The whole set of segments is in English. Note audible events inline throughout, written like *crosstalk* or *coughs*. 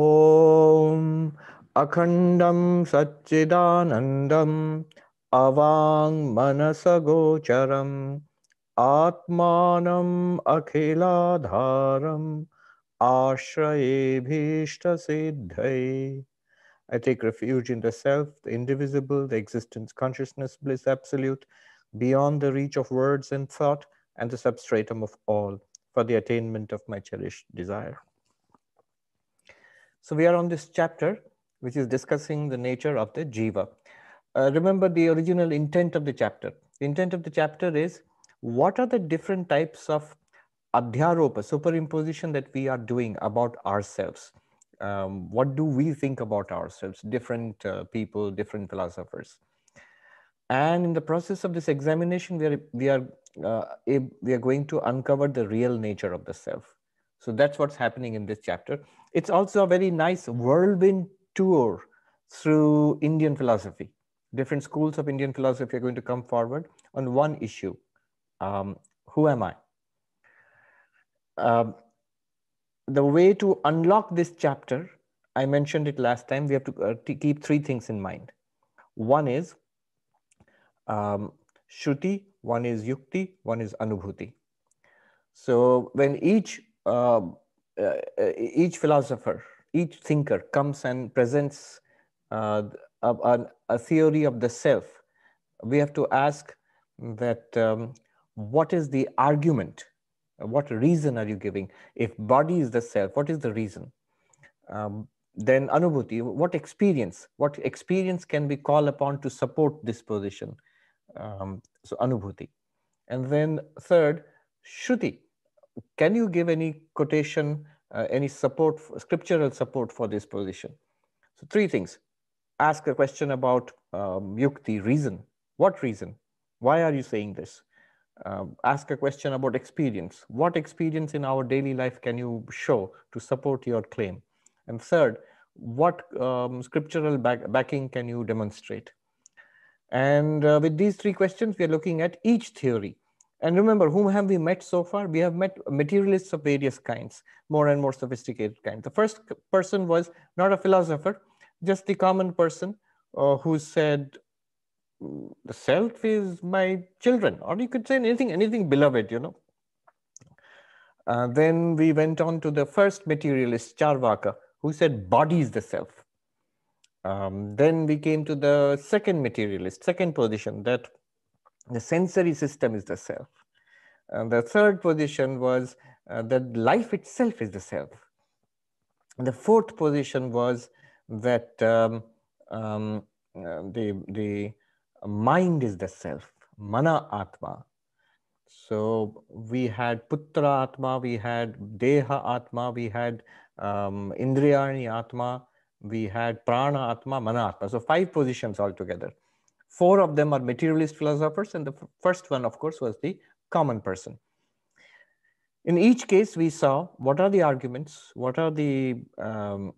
ॐ अखण्डं सच्चिदानन्दम् अवाङ्मनसगोचरम् आत्मानम् अखिलाधारम् आश्रयेभीष्टसिद्धये I take refuge in the self, the indivisible, the existence, consciousness, bliss, absolute, beyond the reach of words and thought, and the substratum of all, for the attainment of my cherished desire. So we are on this chapter, which is discussing the nature of the jiva. Uh, remember the original intent of the chapter. The intent of the chapter is what are the different types of adhyaropa, superimposition that we are doing about ourselves? Um, what do we think about ourselves? Different uh, people, different philosophers. And in the process of this examination, we are, we are, uh, we are going to uncover the real nature of the self. So that's what's happening in this chapter. It's also a very nice whirlwind tour through Indian philosophy. Different schools of Indian philosophy are going to come forward on one issue. Um, who am I? Um, the way to unlock this chapter, I mentioned it last time, we have to uh, keep three things in mind. One is um, Shruti, one is Yukti, one is Anubhuti. So when each uh, uh, each philosopher, each thinker comes and presents uh, a, a, theory of the self. We have to ask that um, what is the argument? What reason are you giving? If body is the self, what is the reason? Um, then anubhuti, what experience? What experience can be called upon to support this position? Um, so anubhuti. And then third, shruti can you give any quotation, uh, any support, scriptural support for this position? So three things. Ask a question about um, yukti, reason. What reason? Why are you saying this? Um, ask a question about experience. What experience in our daily life can you show to support your claim? And third, what um, scriptural back backing can you demonstrate? And uh, with these three questions, we are looking at each theory and remember, whom have we met so far? We have met materialists of various kinds, more and more sophisticated kinds. The first person was not a philosopher, just the common person uh, who said, mm, the self is my children, or you could say anything, anything beloved, you know. Uh, then we went on to the first materialist, Charvaka, who said body is the self. Um, then we came to the second materialist, second position that the sensory system is the self. And the third position was uh, that life itself is the self. And the fourth position was that um, um, uh, the, the mind is the self, mana atma. So we had putra atma, we had deha atma, we had um, indriyani atma, we had prana atma, mana atma. So five positions altogether. Four of them are materialist philosophers, and the first one, of course, was the common person. In each case, we saw what are the arguments, what are the, um,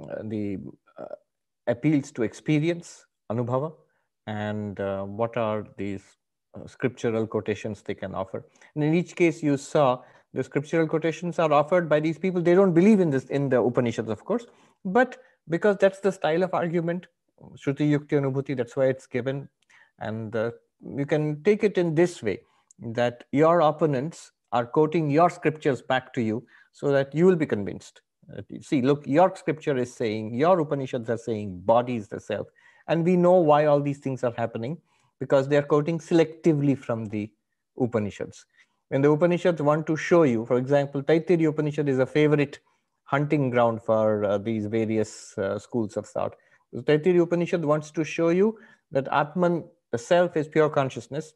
uh, the uh, appeals to experience, anubhava, and uh, what are these uh, scriptural quotations they can offer. And in each case, you saw the scriptural quotations are offered by these people. They don't believe in this in the Upanishads, of course, but because that's the style of argument Shruti Yukti Anubhuti, that's why it's given. And uh, you can take it in this way that your opponents are quoting your scriptures back to you so that you will be convinced. Uh, see, look, your scripture is saying, your Upanishads are saying, body is the self. And we know why all these things are happening because they are quoting selectively from the Upanishads. When the Upanishads want to show you, for example, Taittiriya Upanishad is a favorite hunting ground for uh, these various uh, schools of thought. The Taittiriya Upanishad wants to show you that Atman, the self, is pure consciousness,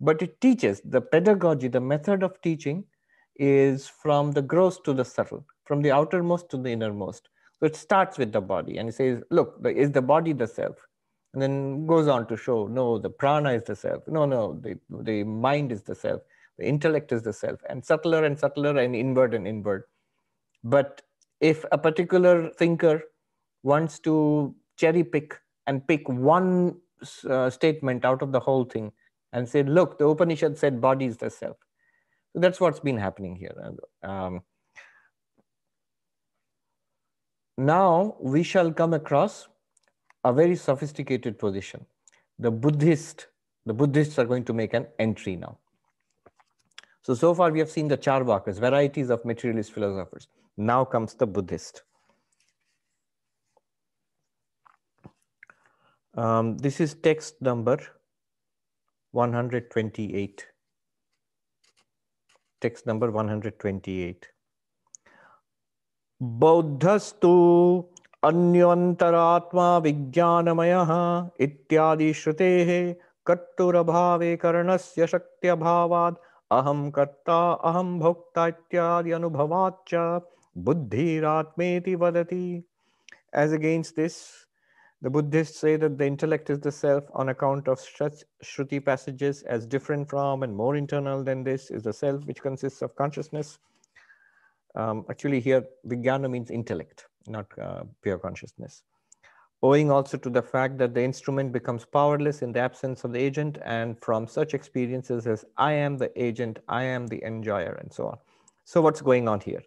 but it teaches the pedagogy, the method of teaching is from the gross to the subtle, from the outermost to the innermost. So it starts with the body and it says, look, is the body the self? And then goes on to show, no, the prana is the self. No, no, the, the mind is the self. The intellect is the self. And subtler and subtler and inward and inward. But if a particular thinker wants to cherry pick and pick one uh, statement out of the whole thing and say, look, the Upanishad said body is the self. So that's what's been happening here. Um, now we shall come across a very sophisticated position. The Buddhist, the Buddhists are going to make an entry now. So, so far we have seen the Charvakas, varieties of materialist philosophers. Now comes the Buddhist. Um, this is text number 128. Text number 128. बौद्धस्तु अन्योन्तरात्मा विज्ञानमयः इत्यादि श्रुतेः कर्तुरभावे करणस्य शक्त्यभावात् अहं कर्ता अहं भोक्ता इत्यादि अनुभवात् च बुद्धिरात्मेति वदति as against this the Buddhists say that the intellect is the self on account of such Shruti passages as different from and more internal than this is the self, which consists of consciousness. Um, actually, here, Vijnana means intellect, not uh, pure consciousness. Owing also to the fact that the instrument becomes powerless in the absence of the agent, and from such experiences as I am the agent, I am the enjoyer, and so on. So, what's going on here?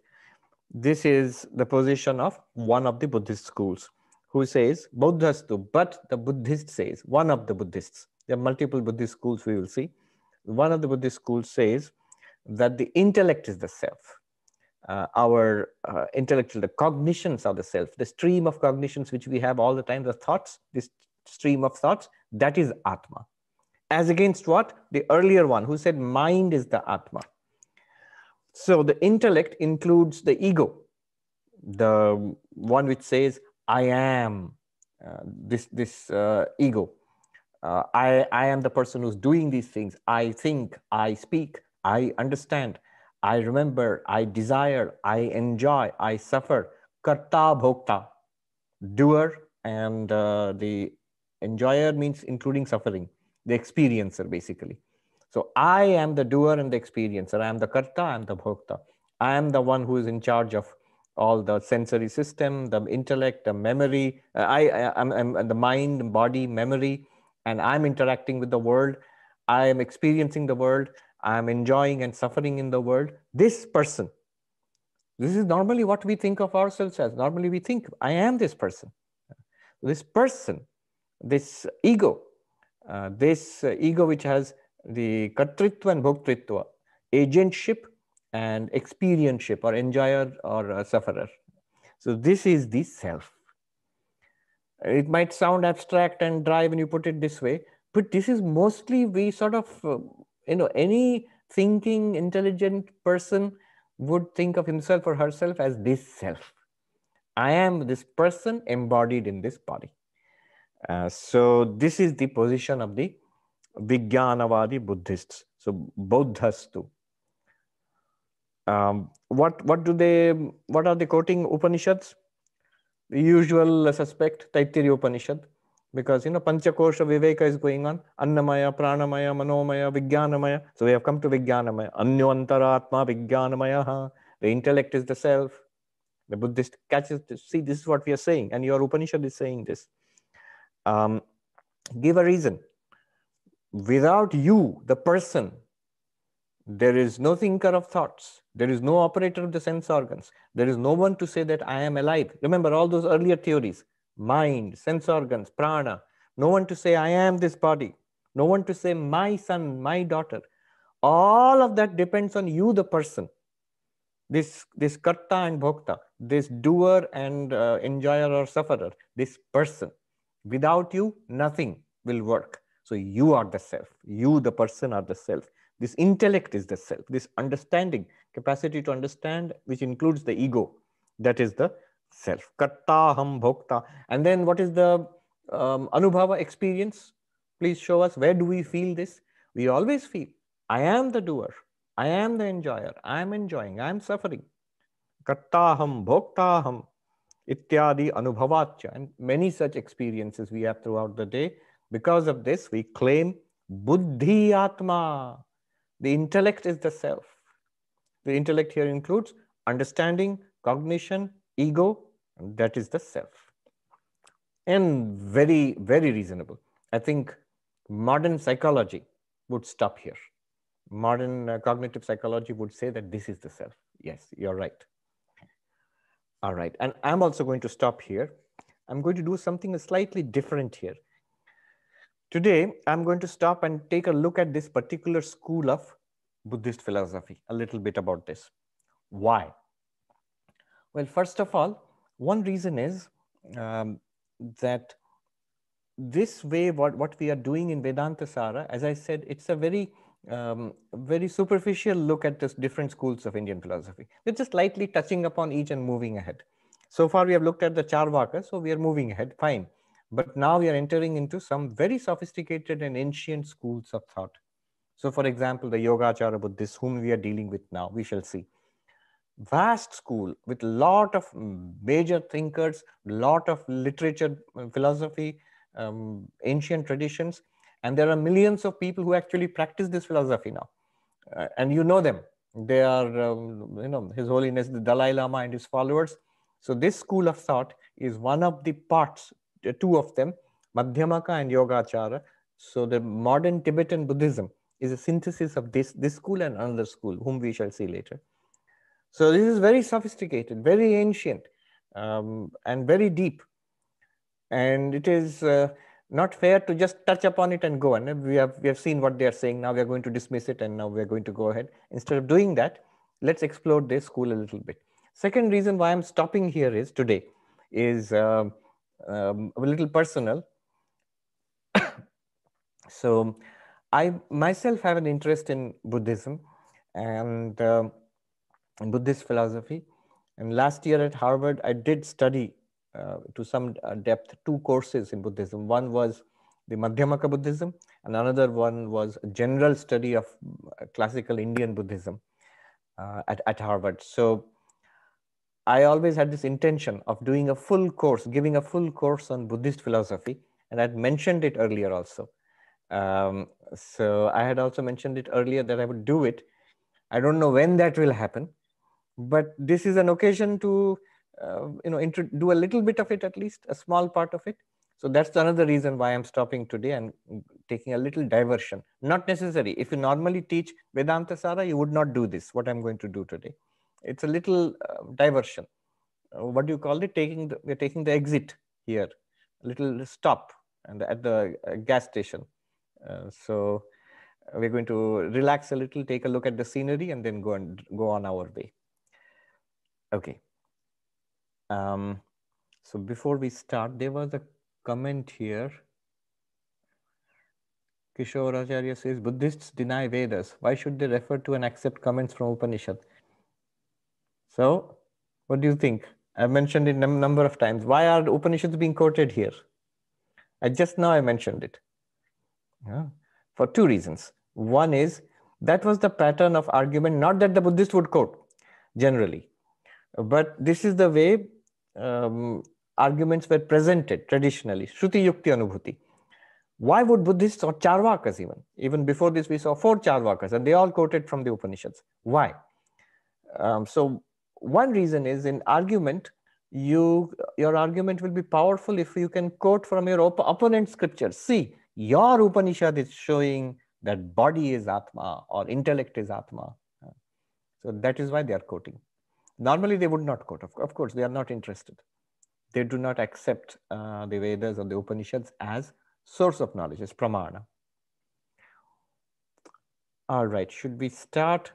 This is the position of one of the Buddhist schools who says Bodhastu, but the Buddhist says, one of the Buddhists, there are multiple Buddhist schools we will see. One of the Buddhist schools says that the intellect is the self. Uh, our uh, intellectual, the cognitions are the self, the stream of cognitions which we have all the time, the thoughts, this stream of thoughts, that is Atma. As against what? The earlier one who said mind is the Atma. So the intellect includes the ego, the one which says I am uh, this this uh, ego. Uh, I I am the person who's doing these things. I think. I speak. I understand. I remember. I desire. I enjoy. I suffer. Karta bhokta, doer, and uh, the enjoyer means including suffering, the experiencer basically. So I am the doer and the experiencer. I am the karta. I am the bhokta. I am the one who is in charge of all the sensory system, the intellect, the memory, uh, I, I I'm, I'm the mind, body, memory, and I'm interacting with the world. I am experiencing the world. I'm enjoying and suffering in the world. This person, this is normally what we think of ourselves as. Normally we think, I am this person. This person, this ego, uh, this ego which has the kartritva and bhoktritva, agentship and experientship or enjoyer or uh, sufferer. So this is the self. It might sound abstract and dry when you put it this way, but this is mostly we sort of, uh, you know, any thinking, intelligent person would think of himself or herself as this self. I am this person embodied in this body. Uh, so this is the position of the Vijnanavadi Buddhists. So too. Um, what what do they what are they quoting Upanishads? The usual suspect, Taittiriya Upanishad, because you know Panchakosha Viveka is going on, Annamaya, Pranamaya, Manomaya, Vijnanamaya. So we have come to Vijnanamaya, Anyuantaratma, Vijnanamaya. The intellect is the self. The Buddhist catches this. See, this is what we are saying, and your Upanishad is saying this. Um, give a reason. Without you, the person, there is no thinker of thoughts. There is no operator of the sense organs. There is no one to say that I am alive. Remember all those earlier theories mind, sense organs, prana. No one to say I am this body. No one to say my son, my daughter. All of that depends on you, the person. This, this karta and bhokta, this doer and uh, enjoyer or sufferer, this person. Without you, nothing will work. So you are the self. You, the person, are the self. This intellect is the self, this understanding, capacity to understand, which includes the ego, that is the self. Karta ham bhokta. And then what is the um, anubhava experience? Please show us where do we feel this? We always feel I am the doer, I am the enjoyer, I am enjoying, I am suffering. Karta ham bhokta ham ityadi anubhavacha. And many such experiences we have throughout the day. Because of this, we claim buddhi atma. The intellect is the self. The intellect here includes understanding, cognition, ego, that is the self. And very, very reasonable. I think modern psychology would stop here. Modern uh, cognitive psychology would say that this is the self. Yes, you're right. All right. And I'm also going to stop here. I'm going to do something slightly different here. Today, I'm going to stop and take a look at this particular school of Buddhist philosophy, a little bit about this. Why? Well, first of all, one reason is um, that this way, what, what we are doing in Vedanta Sara, as I said, it's a very um, very superficial look at the different schools of Indian philosophy. We're just lightly touching upon each and moving ahead. So far, we have looked at the Charvaka, so we are moving ahead, fine. But now we are entering into some very sophisticated and ancient schools of thought. So, for example, the about Buddhists, whom we are dealing with now, we shall see. Vast school with lot of major thinkers, lot of literature, uh, philosophy, um, ancient traditions, and there are millions of people who actually practice this philosophy now, uh, and you know them. They are, um, you know, His Holiness the Dalai Lama and his followers. So this school of thought is one of the parts two of them, Madhyamaka and Yogachara. So the modern Tibetan Buddhism is a synthesis of this, this school and another school, whom we shall see later. So this is very sophisticated, very ancient, um, and very deep. And it is uh, not fair to just touch upon it and go on. We have, we have seen what they are saying. Now we are going to dismiss it and now we are going to go ahead. Instead of doing that, let's explore this school a little bit. Second reason why I'm stopping here is today is um, um, a little personal. *coughs* so, I myself have an interest in Buddhism and um, Buddhist philosophy. And last year at Harvard, I did study uh, to some uh, depth two courses in Buddhism. One was the Madhyamaka Buddhism, and another one was a general study of uh, classical Indian Buddhism uh, at, at Harvard. So I always had this intention of doing a full course, giving a full course on Buddhist philosophy, and I'd mentioned it earlier also. Um, so I had also mentioned it earlier that I would do it. I don't know when that will happen, but this is an occasion to uh, you know do a little bit of it at least, a small part of it. So that's another reason why I'm stopping today and taking a little diversion. Not necessary. If you normally teach Vedanta Sara, you would not do this. What I'm going to do today it's a little uh, diversion. Uh, what do you call it? Taking the, we're taking the exit here, a little stop and at the uh, gas station. Uh, so uh, we're going to relax a little, take a look at the scenery and then go and go on our way. Okay. Um, so before we start, there was a comment here. Kishore Acharya says, Buddhists deny Vedas. Why should they refer to and accept comments from Upanishad? So, what do you think? I've mentioned it a num number of times. Why are the Upanishads being quoted here? I just now I mentioned it. Yeah. For two reasons. One is that was the pattern of argument, not that the Buddhist would quote generally, but this is the way um, arguments were presented traditionally. Shruti Yukti Anubhuti. Why would Buddhists or Charvakas even? Even before this, we saw four Charvakas and they all quoted from the Upanishads. Why? Um, so one reason is in argument you your argument will be powerful if you can quote from your op opponent scripture see your upanishad is showing that body is atma or intellect is atma so that is why they are quoting normally they would not quote of, of course they are not interested they do not accept uh, the vedas or the upanishads as source of knowledge as pramana all right should we start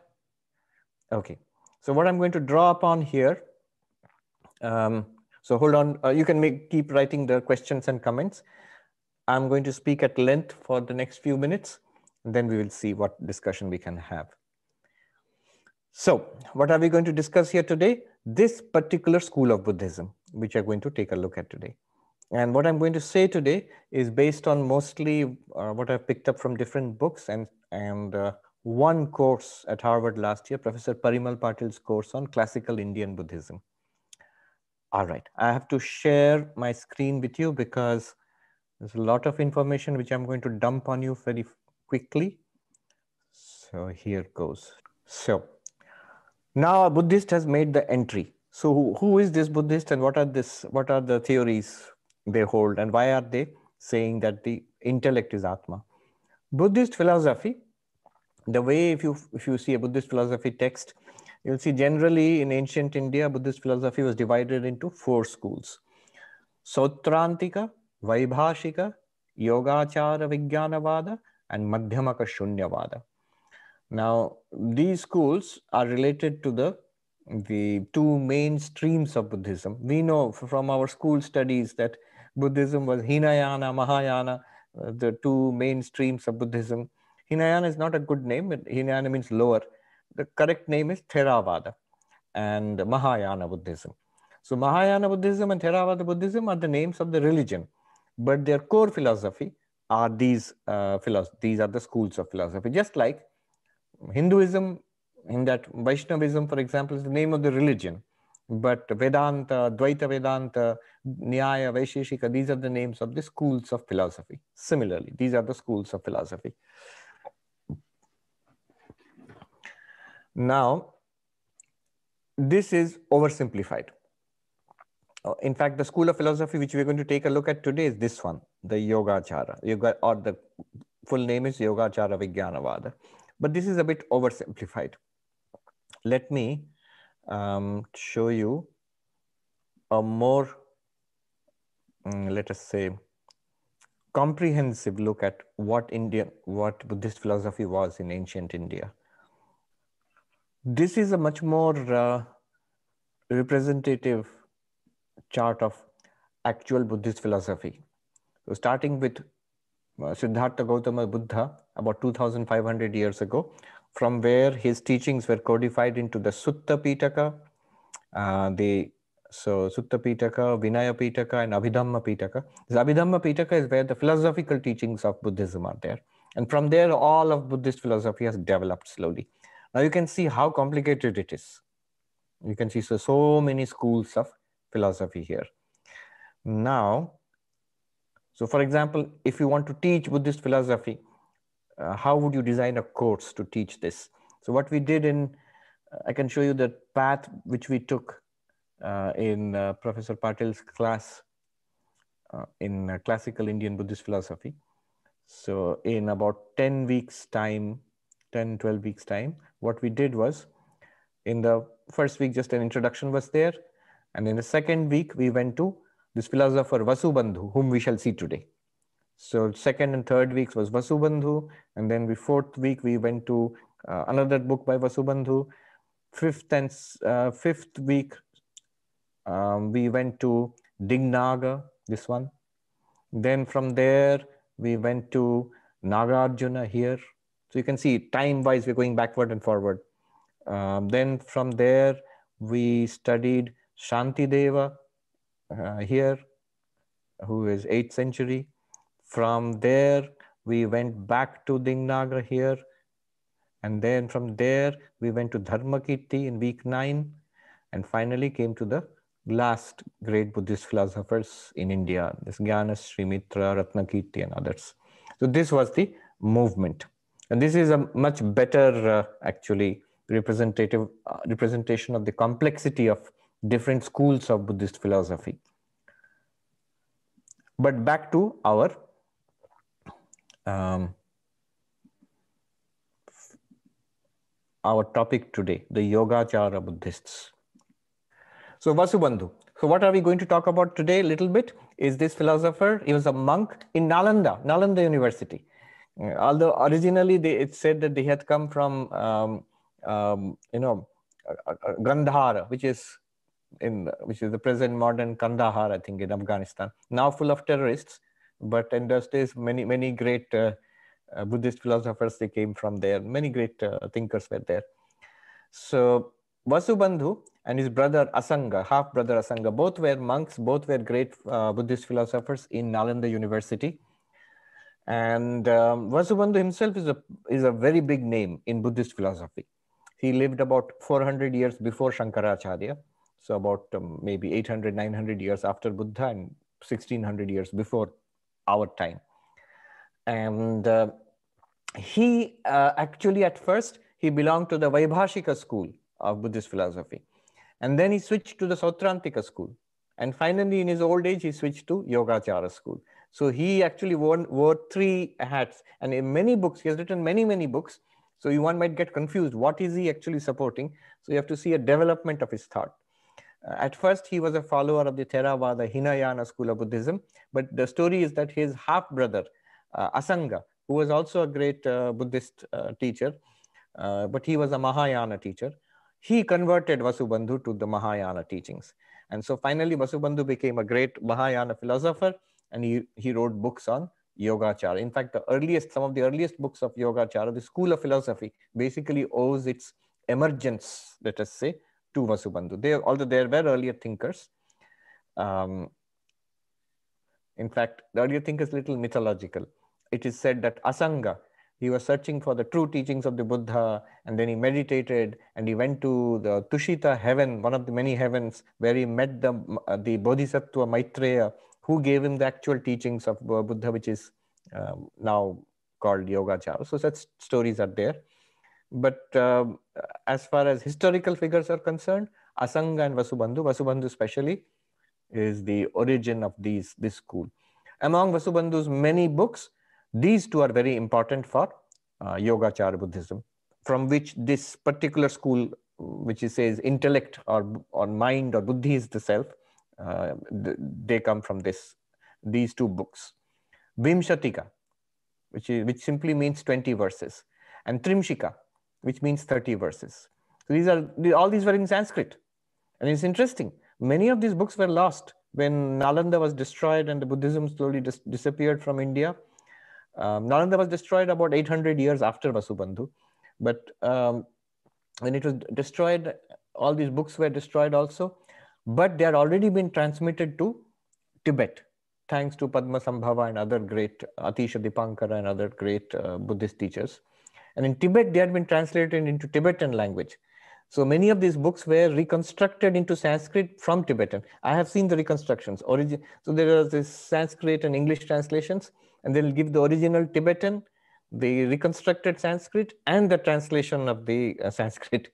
okay so what I'm going to draw upon here, um, so hold on, uh, you can make, keep writing the questions and comments. I'm going to speak at length for the next few minutes, and then we will see what discussion we can have. So what are we going to discuss here today? This particular school of Buddhism, which I'm going to take a look at today. And what I'm going to say today is based on mostly uh, what I've picked up from different books and, and uh, one course at Harvard last year, Professor Parimal Patil's course on classical Indian Buddhism. All right, I have to share my screen with you because there's a lot of information which I'm going to dump on you very quickly. So here goes. So now a Buddhist has made the entry. So who, who is this Buddhist and what are this? What are the theories they hold and why are they saying that the intellect is Atma? Buddhist philosophy the way if you if you see a buddhist philosophy text you'll see generally in ancient india buddhist philosophy was divided into four schools sotrantika vaibhashika yogachara vijnanavada and madhyamaka shunyavada now these schools are related to the the two main streams of buddhism we know from our school studies that buddhism was hinayana mahayana uh, the two main streams of buddhism Hinayana is not a good name. Hinayana means lower. The correct name is Theravada and Mahayana Buddhism. So Mahayana Buddhism and Theravada Buddhism are the names of the religion, but their core philosophy are these uh, These are the schools of philosophy. Just like Hinduism, in that Vaishnavism, for example, is the name of the religion, but Vedanta, Dvaita Vedanta, Nyaya, Vaisheshika, these are the names of the schools of philosophy. Similarly, these are the schools of philosophy. Now, this is oversimplified. Uh, in fact, the school of philosophy which we're going to take a look at today is this one, the Yogacara, Yoga, or the full name is Yogacara Vijnanavada. But this is a bit oversimplified. Let me um, show you a more, um, let us say, comprehensive look at what Indian, what Buddhist philosophy was in ancient India this is a much more uh, representative chart of actual Buddhist philosophy. So starting with uh, Siddhartha Gautama Buddha about 2500 years ago, from where his teachings were codified into the Sutta Pitaka, uh, the so Sutta Pitaka, Vinaya Pitaka, and Abhidhamma Pitaka. The Abhidhamma Pitaka is where the philosophical teachings of Buddhism are there. And from there, all of Buddhist philosophy has developed slowly. Now you can see how complicated it is. You can see so, so many schools of philosophy here. Now, so for example, if you want to teach Buddhist philosophy, uh, how would you design a course to teach this? So what we did in, uh, I can show you the path which we took uh, in uh, Professor Patel's class uh, in uh, classical Indian Buddhist philosophy. So in about 10 weeks time, 10, 12 weeks time, what we did was in the first week, just an introduction was there. And in the second week, we went to this philosopher Vasubandhu, whom we shall see today. So second and third weeks was Vasubandhu. And then the fourth week, we went to uh, another book by Vasubandhu. Fifth and uh, fifth week, um, we went to Dignaga, this one. Then from there, we went to Nagarjuna here. So you can see time wise, we're going backward and forward. Um, then from there, we studied Shanti Deva uh, here, who is 8th century. From there, we went back to Dingnagra here. And then from there, we went to Dharmakirti in week 9. And finally came to the last great Buddhist philosophers in India, this Gyana, Srimitra, Ratnakirti and others. So this was the movement. And this is a much better, uh, actually, representative uh, representation of the complexity of different schools of Buddhist philosophy. But back to our um, our topic today, the Yogacara Buddhists. So Vasubandhu. So what are we going to talk about today a little bit is this philosopher. He was a monk in Nalanda, Nalanda University although originally they, it said that they had come from um, um, you know uh, uh, uh, Gandhara, which is in which is the present modern Kandahar, I think, in Afghanistan. Now full of terrorists, but in those days, many many great uh, uh, Buddhist philosophers they came from there. Many great uh, thinkers were there. So Vasubandhu and his brother Asanga, half brother Asanga, both were monks, both were great Buddhist philosophers in Nalanda University. And um, Vasubandhu himself is a, is a very big name in Buddhist philosophy. He lived about 400 years before Shankaracharya, so about um, maybe 800, 900 years after Buddha and 1600 years before our time. And uh, he uh, actually, at first, he belonged to the Vaibhashika school of Buddhist philosophy. And then he switched to the Sautrantika school. And finally, in his old age, he switched to Yogachara school. So he actually wore, wore three hats. And in many books, he has written many, many books. So you one might get confused. What is he actually supporting? So you have to see a development of his thought. Uh, at first, he was a follower of the Theravada Hinayana school of Buddhism. But the story is that his half brother, uh, Asanga, who was also a great uh, Buddhist uh, teacher, uh, but he was a Mahayana teacher, he converted Vasubandhu to the Mahayana teachings. And so finally, Vasubandhu became a great Mahayana philosopher and he, he wrote books on Yogacara. In fact, the earliest, some of the earliest books of Yogacara, the school of philosophy, basically owes its emergence, let us say, to Vasubandhu. They, although there were earlier thinkers, um, in fact, the earlier thinkers little mythological. It is said that Asanga, he was searching for the true teachings of the Buddha, and then he meditated and he went to the Tushita heaven, one of the many heavens, where he met the, uh, the Bodhisattva Maitreya, who gave him the actual teachings of Buddha, which is um, now called Yogacara. So such stories are there. But um, as far as historical figures are concerned, Asanga and Vasubandhu, Vasubandhu especially, is the origin of these this school. Among Vasubandhu's many books, these two are very important for uh, Yogacara Buddhism, from which this particular school, which he says intellect or, or mind or buddhi is the self, uh, th they come from this, these two books. Vimshatika, which, is, which simply means 20 verses, and Trimshika, which means 30 verses. So these are, all these were in Sanskrit. And it's interesting, many of these books were lost when Nalanda was destroyed and the Buddhism slowly dis disappeared from India. Um, Nalanda was destroyed about 800 years after Vasubandhu. But um, when it was destroyed, all these books were destroyed also but they are already been transmitted to Tibet, thanks to Padmasambhava and other great Atisha Dipankara and other great uh, Buddhist teachers. And in Tibet, they had been translated into Tibetan language. So many of these books were reconstructed into Sanskrit from Tibetan. I have seen the reconstructions. so there are this Sanskrit and English translations, and they'll give the original Tibetan, the reconstructed Sanskrit, and the translation of the uh, *laughs* Sanskrit.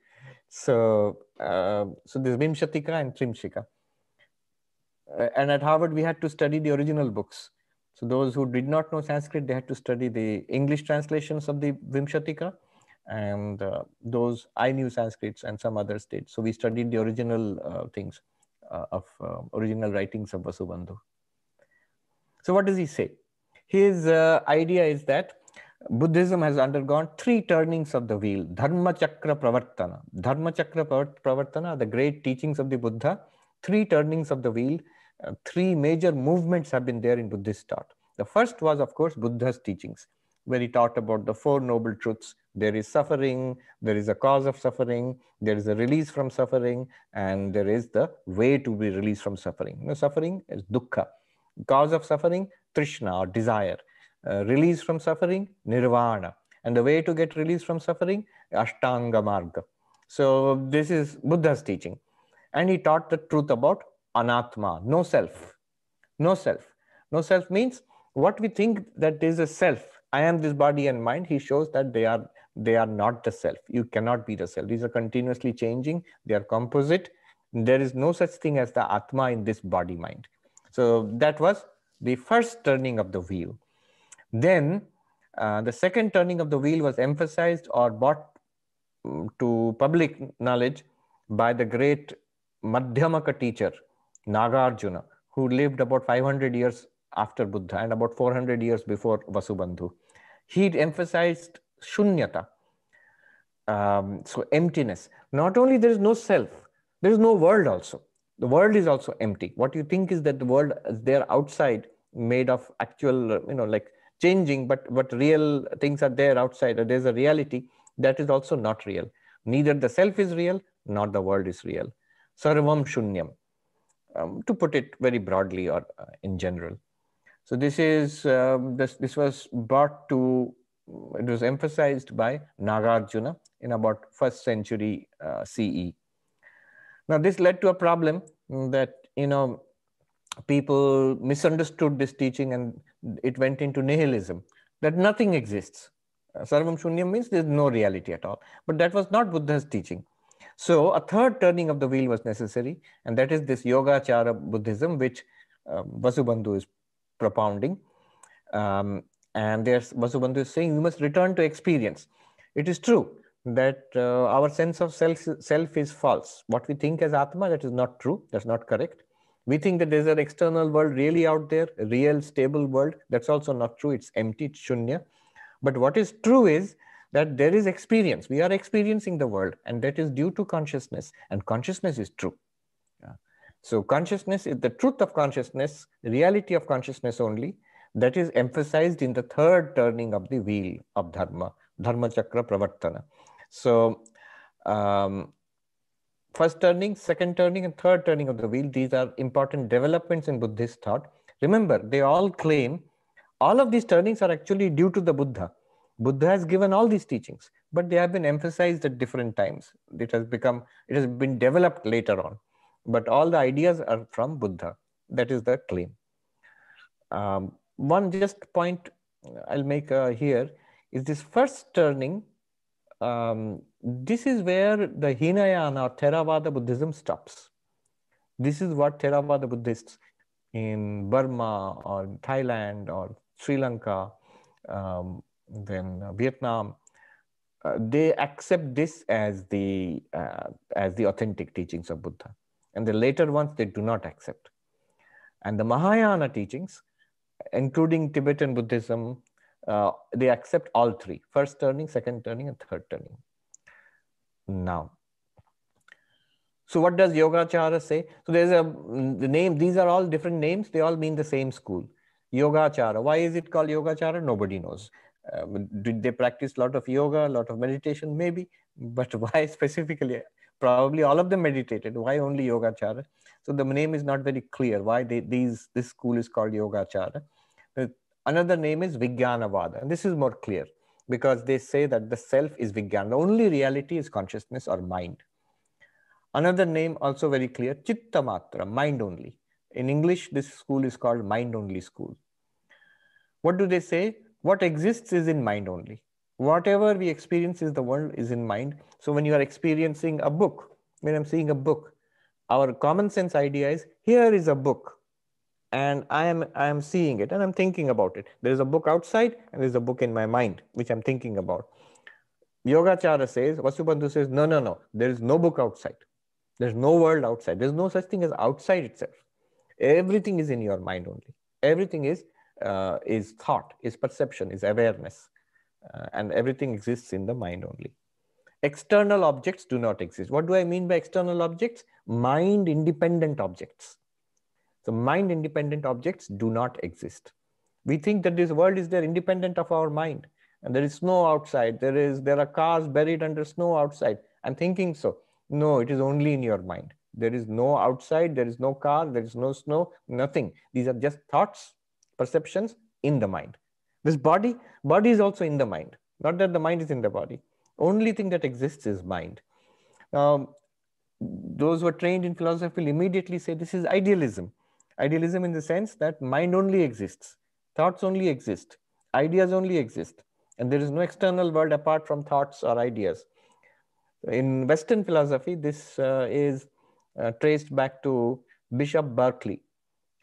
So, uh, so there's Vimshatika and Trimshika. Uh, and at Harvard, we had to study the original books. So those who did not know Sanskrit, they had to study the English translations of the Vimshatika. And uh, those I knew Sanskrit and some others did. So we studied the original uh, things uh, of uh, original writings of Vasubandhu. So what does he say? His idea is that Buddhism has undergone three turnings of the wheel Dharma Chakra Pravartana. Dharma Chakra Pravartana, the great teachings of the Buddha, three turnings of the wheel, uh, three major movements have been there in Buddhist thought. The first was, of course, Buddha's teachings, where he taught about the Four Noble Truths there is suffering, there is a cause of suffering, there is a release from suffering, and there is the way to be released from suffering. You know, suffering is dukkha. Cause of suffering, trishna or desire uh, release from suffering? Nirvana. And the way to get release from suffering? Ashtanga Marga. So this is Buddha's teaching. And he taught the truth about anatma, no self. No self. No self means what we think that is a self. I am this body and mind. He shows that they are they are not the self. You cannot be the self. These are continuously changing. They are composite. There is no such thing as the atma in this body mind. So that was the first turning of the wheel. Then uh, the second turning of the wheel was emphasized or brought mm, to public knowledge by the great Madhyamaka teacher, Nagarjuna, who lived about 500 years after Buddha and about 400 years before Vasubandhu. He emphasized shunyata, um, so emptiness. Not only there is no self, there is no world also. The world is also empty. What you think is that the world is there outside, made of actual, you know, like changing, but but real things are there outside. There's a reality that is also not real. Neither the self is real, nor the world is real. Sarvam shunyam, um, to put it very broadly or uh, in general. So this is um, this this was brought to mm, it was emphasized by Nagarjuna in about first century uh, CE. Now this led to a problem that you know people misunderstood this teaching and it went into nihilism that nothing exists. Sarvam Shunyam means there's no reality at all. But that was not Buddha's teaching. So a third turning of the wheel was necessary, and that is this chara Buddhism, which um, Vasubandhu is propounding. Um, and there's Vasubandhu is saying we must return to experience. It is true that uh, our sense of self, self is false. What we think as Atma, that is not true, that's not correct we think that there's an external world really out there, a real stable world. That's also not true. It's empty, it's shunya. But what is true is that there is experience. We are experiencing the world, and that is due to consciousness. And consciousness is true. Yeah. So consciousness is the truth of consciousness, reality of consciousness only. That is emphasized in the third turning of the wheel of dharma, dharma chakra pravartana. So um, first turning, second turning, and third turning of the wheel. These are important developments in Buddhist thought. Remember, they all claim all of these turnings are actually due to the Buddha. Buddha has given all these teachings, but they have been emphasized at different times. It has become, it has been developed later on. But all the ideas are from Buddha. That is the claim. Um, one just point I'll make uh, here is this first turning um, this is where the Hinayana or Theravada Buddhism stops. This is what Theravada Buddhists in Burma or Thailand or Sri Lanka, um, then Vietnam, uh, they accept this as the uh, as the authentic teachings of Buddha, and the later ones they do not accept. And the Mahayana teachings, including Tibetan Buddhism, uh, they accept all three: first turning, second turning, and third turning now. So what does Yogacara say? So there's a the name, these are all different names. They all mean the same school. Yogacara. Why is it called Yogacara? Nobody knows. Um, did they practice a lot of yoga, a lot of meditation? Maybe, but *laughs* why specifically? Probably all of them meditated. Why only Yogacara? So the name is not very clear. Why they, these this school is called Yogacara. Another name is Vijnanavada, and this is more clear because they say that the self is Vijnan. The only reality is consciousness or mind. Another name also very clear, Chitta Matra, mind only. In English, this school is called mind only school. What do they say? What exists is in mind only. Whatever we experience is the world is in mind. So when you are experiencing a book, when I'm seeing a book, our common sense idea is here is a book and I am I am seeing it and I'm thinking about it. There is a book outside and there's a book in my mind which I'm thinking about. Yogachara says, Vasubandhu says, no, no, no, there is no book outside. There's no world outside. There's no such thing as outside itself. Everything is in your mind only. Everything is uh, is thought, is perception, is awareness, uh, and everything exists in the mind only. External objects do not exist. What do I mean by external objects? Mind independent objects. So mind independent objects do not exist. We think that this world is there independent of our mind and there is snow outside. There is, there are cars buried under snow outside. I'm thinking so. No, it is only in your mind. There is no outside, there is no car, there is no snow, nothing. These are just thoughts, perceptions in the mind. This body, body is also in the mind. Not that the mind is in the body. Only thing that exists is mind. Now, um, those who are trained in philosophy will immediately say this is idealism Idealism in the sense that mind only exists, thoughts only exist, ideas only exist, and there is no external world apart from thoughts or ideas. In Western philosophy, this uh, is uh, traced back to Bishop Berkeley,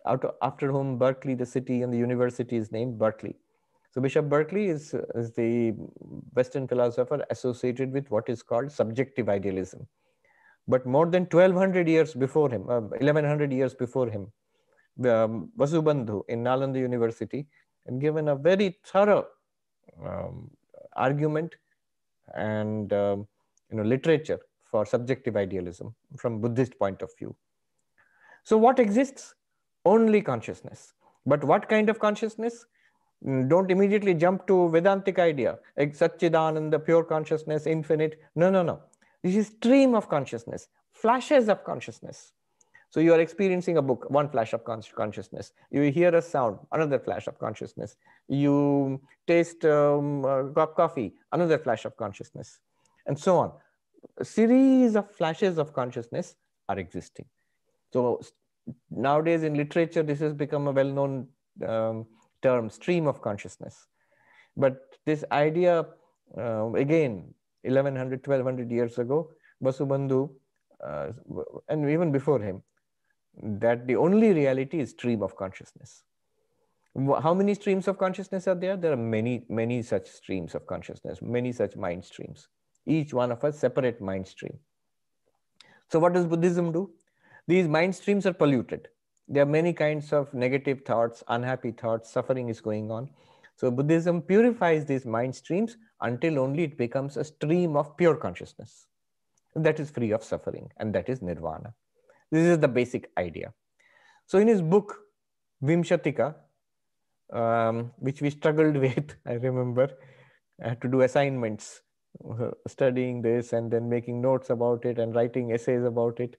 out, after whom Berkeley, the city and the university, is named Berkeley. So Bishop Berkeley is, is the Western philosopher associated with what is called subjective idealism. But more than 1200 years before him, uh, 1100 years before him, um, Vasubandhu in Nalanda University and given a very thorough um, argument and um, you know literature for subjective idealism from Buddhist point of view. So what exists? Only consciousness. But what kind of consciousness? Mm, don't immediately jump to Vedantic idea, like Satchidananda, pure consciousness, infinite. No, no, no. This is stream of consciousness, flashes of consciousness. So you are experiencing a book, one flash of consciousness. You hear a sound, another flash of consciousness. You taste um, uh, coffee, another flash of consciousness, and so on. A series of flashes of consciousness are existing. So nowadays in literature, this has become a well-known um, term, stream of consciousness. But this idea, uh, again, 1100, 1200 years ago, Vasubandhu, uh, and even before him, that the only reality is stream of consciousness. How many streams of consciousness are there? There are many, many such streams of consciousness, many such mind streams, each one of us separate mind stream. So, what does Buddhism do? These mind streams are polluted. There are many kinds of negative thoughts, unhappy thoughts, suffering is going on. So, Buddhism purifies these mind streams until only it becomes a stream of pure consciousness that is free of suffering, and that is nirvana. This is the basic idea. So in his book, Vimshatika, um, which we struggled *laughs* with, I remember, I had to do assignments, studying this and then making notes about it and writing essays about it.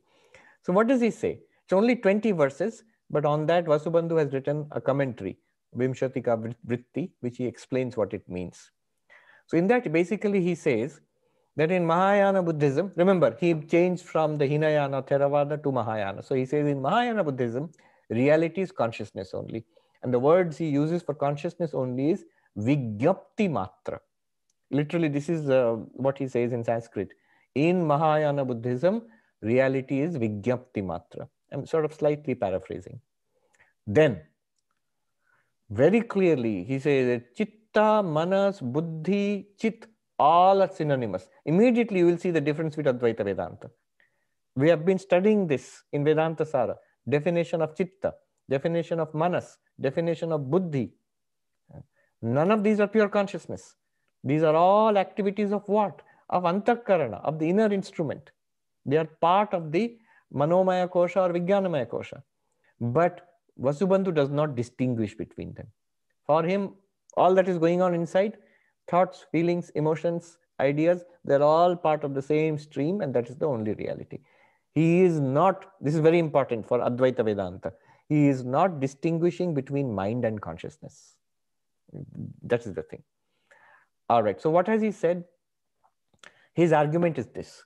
So what does he say? It's only 20 verses, but on that Vasubandhu has written a commentary, Vimshatika Vritti, which he explains what it means. So in that, basically he says, that in Mahayana Buddhism, remember, he changed from the Hinayana Theravada to Mahayana. So he says in Mahayana Buddhism, reality is consciousness only. And the words he uses for consciousness only is Vigyapti Matra. Literally, this is uh, what he says in Sanskrit. In Mahayana Buddhism, reality is Vigyapti Matra. I'm sort of slightly paraphrasing. Then, very clearly, he says, that Chitta, Manas, Buddhi, Chit all are synonymous. Immediately you will see the difference with Advaita Vedanta. We have been studying this in Vedanta Sara, definition of chitta, definition of manas, definition of buddhi. None of these are pure consciousness. These are all activities of what? Of antakarana, of the inner instrument. They are part of the manomaya kosha or vijnanamaya kosha. But Vasubandhu does not distinguish between them. For him, all that is going on inside thoughts, feelings, emotions, ideas, they're all part of the same stream, and that is the only reality. He is not, this is very important for Advaita Vedanta, he is not distinguishing between mind and consciousness. That is the thing. All right, so what has he said? His argument is this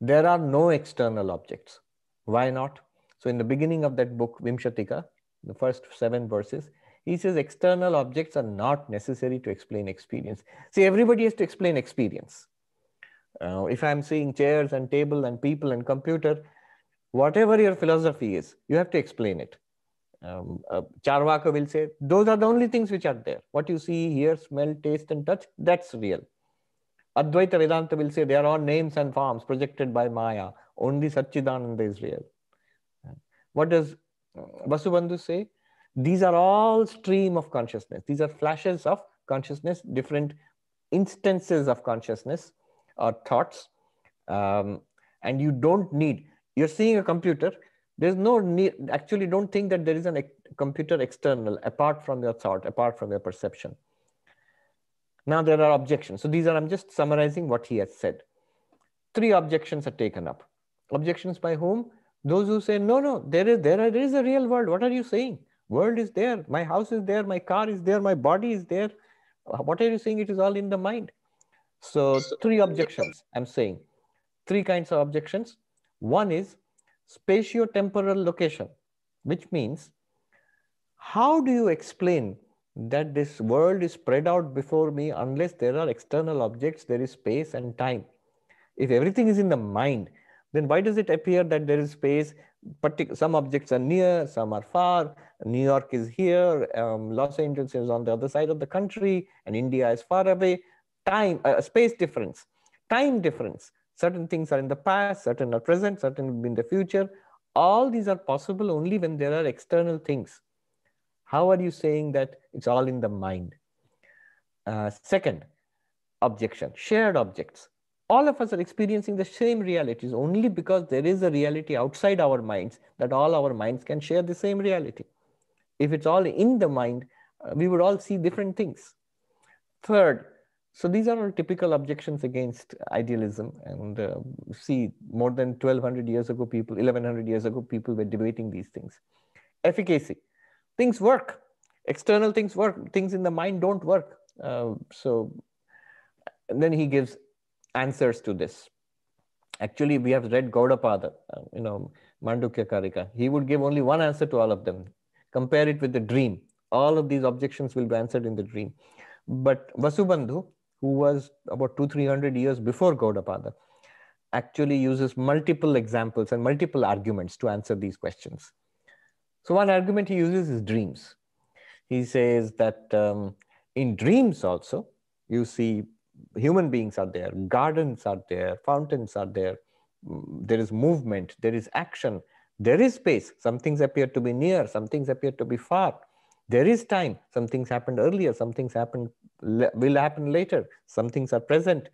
there are no external objects. Why not? So, in the beginning of that book, Vimshatika, the first seven verses, he says external objects are not necessary to explain experience. See, everybody has to explain experience. Uh, if I'm seeing chairs and table and people and computer, whatever your philosophy is, you have to explain it. Um, uh, Charvaka will say, those are the only things which are there. What you see, hear, smell, taste, and touch, that's real. Advaita Vedanta will say, they are all names and forms projected by Maya. Only Satchidananda is real. Uh, what does Vasubandhu say? These are all stream of consciousness. These are flashes of consciousness, different instances of consciousness or thoughts. Um, and you don't need, you're seeing a computer. There's no need, actually don't think that there is a computer external apart from your thought, apart from your perception. Now there are objections. So these are, I'm just summarizing what he has said. Three objections are taken up. Objections by whom? Those who say, no, no, there is, there, there is a real world. What are you saying? World is there. My house is there. My car is there. My body is there. Uh, what are you saying? It is all in the mind. So three objections I'm saying. Three kinds of objections. One is spatio-temporal location, which means how do you explain that this world is spread out before me unless there are external objects, there is space and time. If everything is in the mind, then why does it appear that there is space, particular some objects are near, some are far. New York is here, um, Los Angeles is on the other side of the country, and India is far away. Time, uh, space difference, time difference. Certain things are in the past, certain are present, certain will be in the future. All these are possible only when there are external things. How are you saying that it's all in the mind? Uh, second objection, shared objects all of us are experiencing the same realities only because there is a reality outside our minds that all our minds can share the same reality. If it's all in the mind, uh, we would all see different things. Third, so these are our typical objections against idealism. And uh, see, more than 1200 years ago, people, 1100 years ago, people were debating these things. Efficacy, things work, external things work, things in the mind don't work. Uh, so then he gives answers to this. Actually, we have read Gaudapada, uh, you know, Mandukya Karika. He would give only one answer to all of them. Compare it with the dream. All of these objections will be answered in the dream. But Vasubandhu, who was about two, three hundred years before Gaudapada, actually uses multiple examples and multiple arguments to answer these questions. So one argument he uses is dreams. He says that um, in dreams also, you see human beings are there gardens are there fountains are there there is movement there is action there is space some things appear to be near some things appear to be far there is time some things happened earlier some things happened will happen later some things are present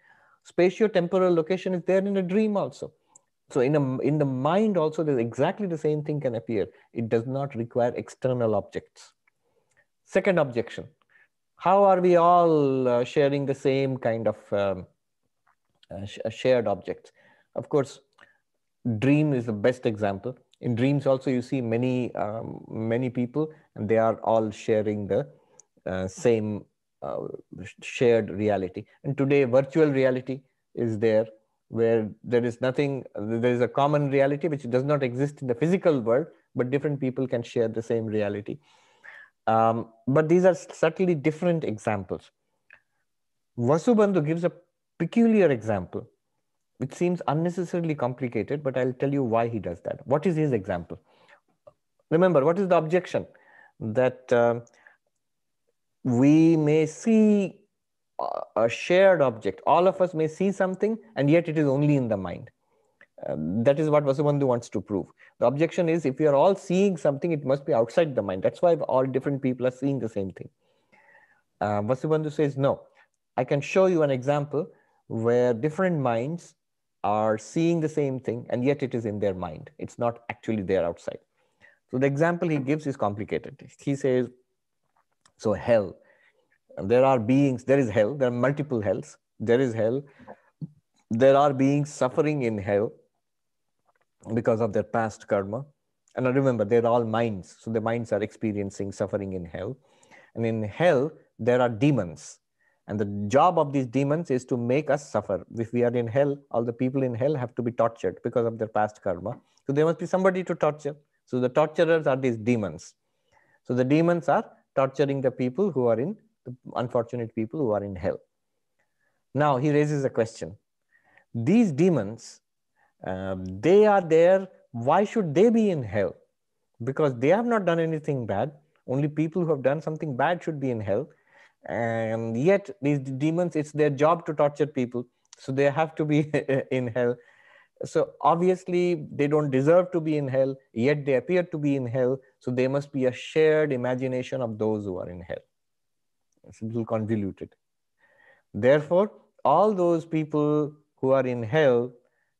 spatio-temporal location is there in a dream also so in a in the mind also there's exactly the same thing can appear it does not require external objects second objection how are we all uh, sharing the same kind of um, uh, sh uh, shared objects? Of course, dream is the best example. In dreams, also you see many um, many people, and they are all sharing the uh, same uh, shared reality. And today, virtual reality is there, where there is nothing. There is a common reality which does not exist in the physical world, but different people can share the same reality. Um, but these are subtly different examples. Vasubandhu gives a peculiar example, which seems unnecessarily complicated, but I'll tell you why he does that. What is his example? Remember, what is the objection? That uh, we may see a shared object. All of us may see something, and yet it is only in the mind. Uh, that is what Vasubandhu wants to prove. The objection is if we are all seeing something, it must be outside the mind. That's why all different people are seeing the same thing. Uh, Vasubandhu says, no, I can show you an example where different minds are seeing the same thing and yet it is in their mind. It's not actually there outside. So the example he gives is complicated. He says, so hell, there are beings, there is hell, there are multiple hells, there is hell, there are beings suffering in hell because of their past karma. And remember, they're all minds. So the minds are experiencing suffering in hell. And in hell, there are demons. And the job of these demons is to make us suffer. If we are in hell, all the people in hell have to be tortured because of their past karma. So there must be somebody to torture. So the torturers are these demons. So the demons are torturing the people who are in, the unfortunate people who are in hell. Now he raises a question. These demons um, they are there why should they be in hell because they have not done anything bad only people who have done something bad should be in hell and yet these demons it's their job to torture people so they have to be *laughs* in hell so obviously they don't deserve to be in hell yet they appear to be in hell so they must be a shared imagination of those who are in hell it's a little convoluted therefore all those people who are in hell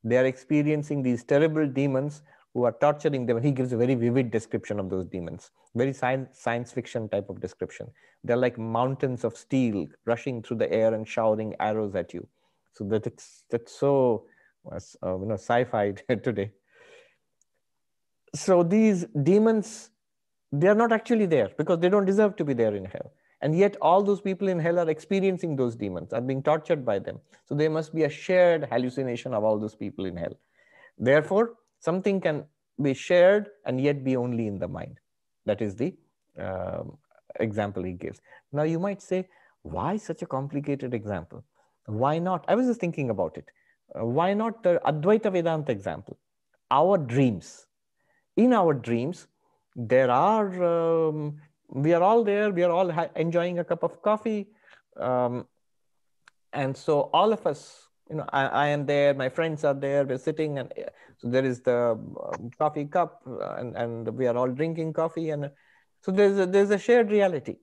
they are experiencing these terrible demons who are torturing them. And he gives a very vivid description of those demons, very science, science fiction type of description. They're like mountains of steel rushing through the air and showering arrows at you. So that it's, that's so uh, uh you know sci-fi *laughs* today. So these demons, they are not actually there because they don't deserve to be there in hell. And yet, all those people in hell are experiencing those demons, are being tortured by them. So, there must be a shared hallucination of all those people in hell. Therefore, something can be shared and yet be only in the mind. That is the um, example he gives. Now, you might say, why such a complicated example? Why not? I was just thinking about it. Uh, why not the Advaita Vedanta example? Our dreams. In our dreams, there are um, we are all there we are all enjoying a cup of coffee um, and so all of us you know I, I, am there my friends are there we're sitting and so there is the um, coffee cup uh, and, and we are all drinking coffee and so there's a, there's a shared reality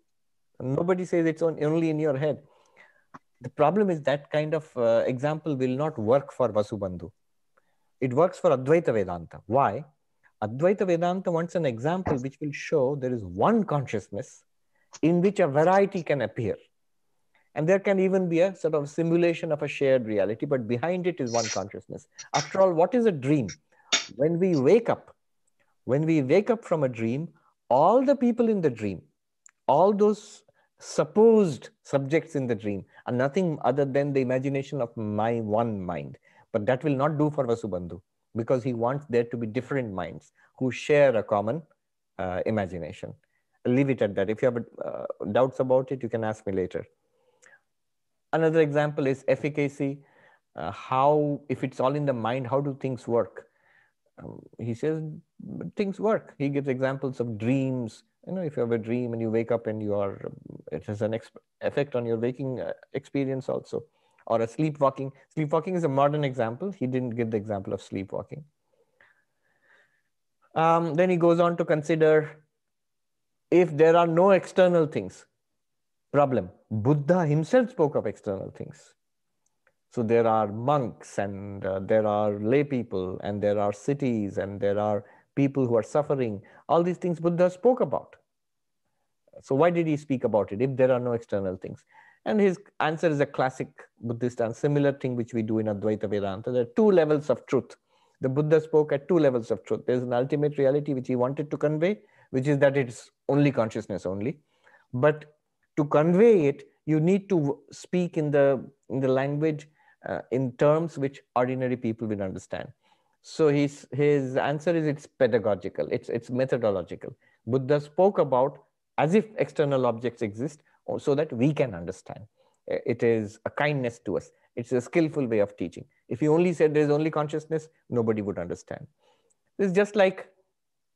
nobody says it's on, only in your head the problem is that kind of uh, example will not work for vasubandhu it works for advaita vedanta why Advaita Vedanta wants an example which will show there is one consciousness in which a variety can appear. And there can even be a sort of simulation of a shared reality, but behind it is one consciousness. After all, what is a dream? When we wake up, when we wake up from a dream, all the people in the dream, all those supposed subjects in the dream are nothing other than the imagination of my one mind. But that will not do for Vasubandhu because he wants there to be different minds who share a common uh, imagination. I'll leave it at that. If you have uh, doubts about it, you can ask me later. Another example is efficacy. Uh, how, if it's all in the mind, how do things work? Um, he says things work. He gives examples of dreams. You know, if you have a dream and you wake up and you are, um, it has an effect on your waking uh, experience also or a sleepwalking. Sleepwalking is a modern example. He didn't give the example of sleepwalking. Um, then he goes on to consider if there are no external things, problem. Buddha himself spoke of external things. So there are monks and uh, there are lay people and there are cities and there are people who are suffering. All these things Buddha spoke about. So why did he speak about it if there are no external things? And his answer is a classic Buddhist and similar thing which we do in Advaita Vedanta. There are two levels of truth. The Buddha spoke at two levels of truth. There's an ultimate reality which he wanted to convey, which is that it's only consciousness only. But to convey it, you need to speak in the, in the language, uh, in terms which ordinary people will understand. So his, his answer is it's pedagogical, it's, it's methodological. Buddha spoke about as if external objects exist, so that we can understand. It is a kindness to us. It's a skillful way of teaching. If you only said there's only consciousness, nobody would understand. It's just like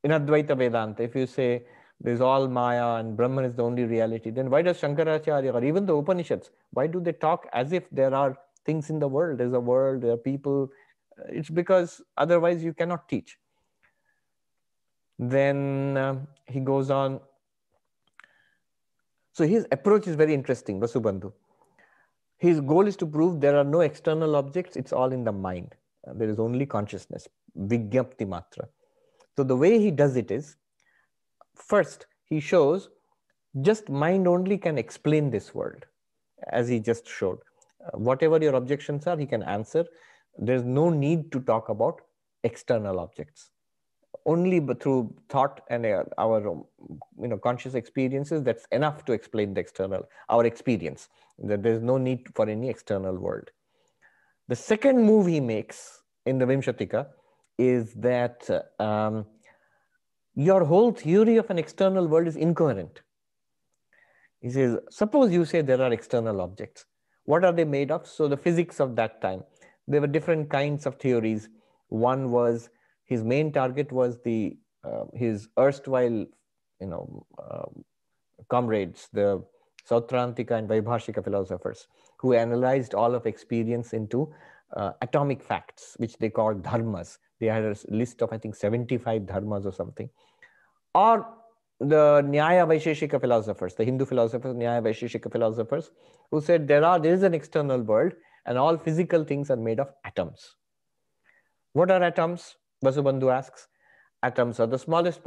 in Advaita Vedanta, if you say there's all Maya and Brahman is the only reality, then why does Shankaracharya or even the Upanishads, why do they talk as if there are things in the world? There's a world, there are people. It's because otherwise you cannot teach. Then uh, he goes on so his approach is very interesting, Vasubandhu. His goal is to prove there are no external objects, it's all in the mind. Uh, there is only consciousness, Vigyapti Matra. So the way he does it is, first, he shows just mind only can explain this world, as he just showed. Uh, whatever your objections are, he can answer. There's no need to talk about external objects only through thought and uh, our um, you know conscious experiences that's enough to explain the external our experience that there's no need for any external world the second move he makes in the vimshatika is that uh, um, your whole theory of an external world is incoherent he says suppose you say there are external objects what are they made of so the physics of that time there were different kinds of theories one was his main target was the uh, his erstwhile you know um, comrades, the Sautrantika and Vaibhashika philosophers, who analyzed all of experience into uh, atomic facts, which they called dharmas. They had a list of, I think, 75 dharmas or something. Or the Nyaya Vaisheshika philosophers, the Hindu philosophers, Nyaya Vaisheshika philosophers, who said there are there is an external world and all physical things are made of atoms. What are atoms? Vasubandhu asks, atoms are the smallest